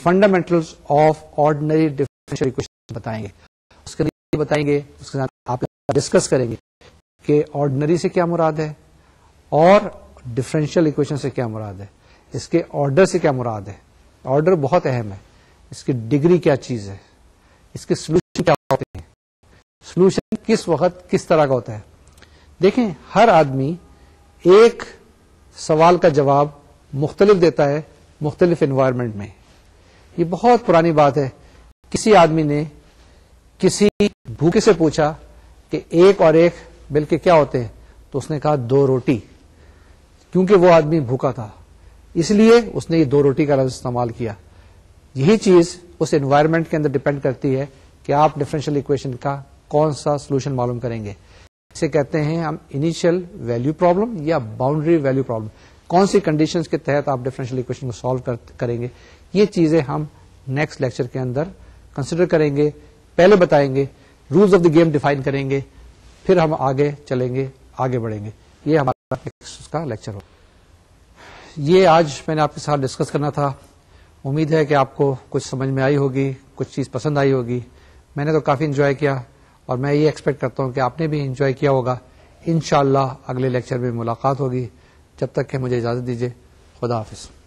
fundamentals of ordinary differential equation बताएंगे उसके लिए बताएंगे उसके साथ आप डिस्कस करेंगे कि ऑर्डिनरी से क्या मुराद है और डिफरेंशियल इक्वेशन से क्या मुराद है इसके ऑर्डर से क्या मुराद है ऑर्डर बहुत अहम है इसकी डिग्री क्या चीज़ है इसके सोल्यूशन क्या होते हैं सोल्यूशन किस वक्त किस तरह का होता है देखें हर आदमी एक सवाल का जवाब मुख्तलिफ देता है मुख्तलिफ इन्वायरमेंट में ये बहुत पुरानी बात है किसी आदमी ने किसी भूखे से पूछा कि एक और एक बिल्कुल क्या होते हैं तो उसने कहा दो रोटी क्योंकि वो आदमी भूखा था इसलिए उसने ये दो रोटी का लफ्ज इस्तेमाल किया यही चीज उस एनवायरमेंट के अंदर डिपेंड करती है कि आप डिफरेंशियल इक्वेशन का कौन सा सोल्यूशन मालूम करेंगे इसे कहते हैं हम इनिशियल वैल्यू प्रॉब्लम या बाउंड्री वैल्यू प्रॉब्लम कौन सी कंडीशंस के तहत आप डिफरेंशियल इक्वेशन को सॉल्व कर, करेंगे ये चीजें हम नेक्स्ट लेक्चर के अंदर कंसिडर करेंगे पहले बताएंगे rules of the game define करेंगे फिर हम आगे चलेंगे आगे बढ़ेंगे ये हमारा का लेक्चर हो ये आज मैंने आपके साथ डिस्कस करना था उम्मीद है कि आपको कुछ समझ में आई होगी कुछ चीज़ पसंद आई होगी मैंने तो काफ़ी इन्जॉय किया और मैं ये एक्सपेक्ट करता हूँ कि आपने भी इन्जॉय किया होगा इन अगले लेक्चर में मुलाकात होगी जब तक कि मुझे इजाज़त दीजिए खुदा हाफिज़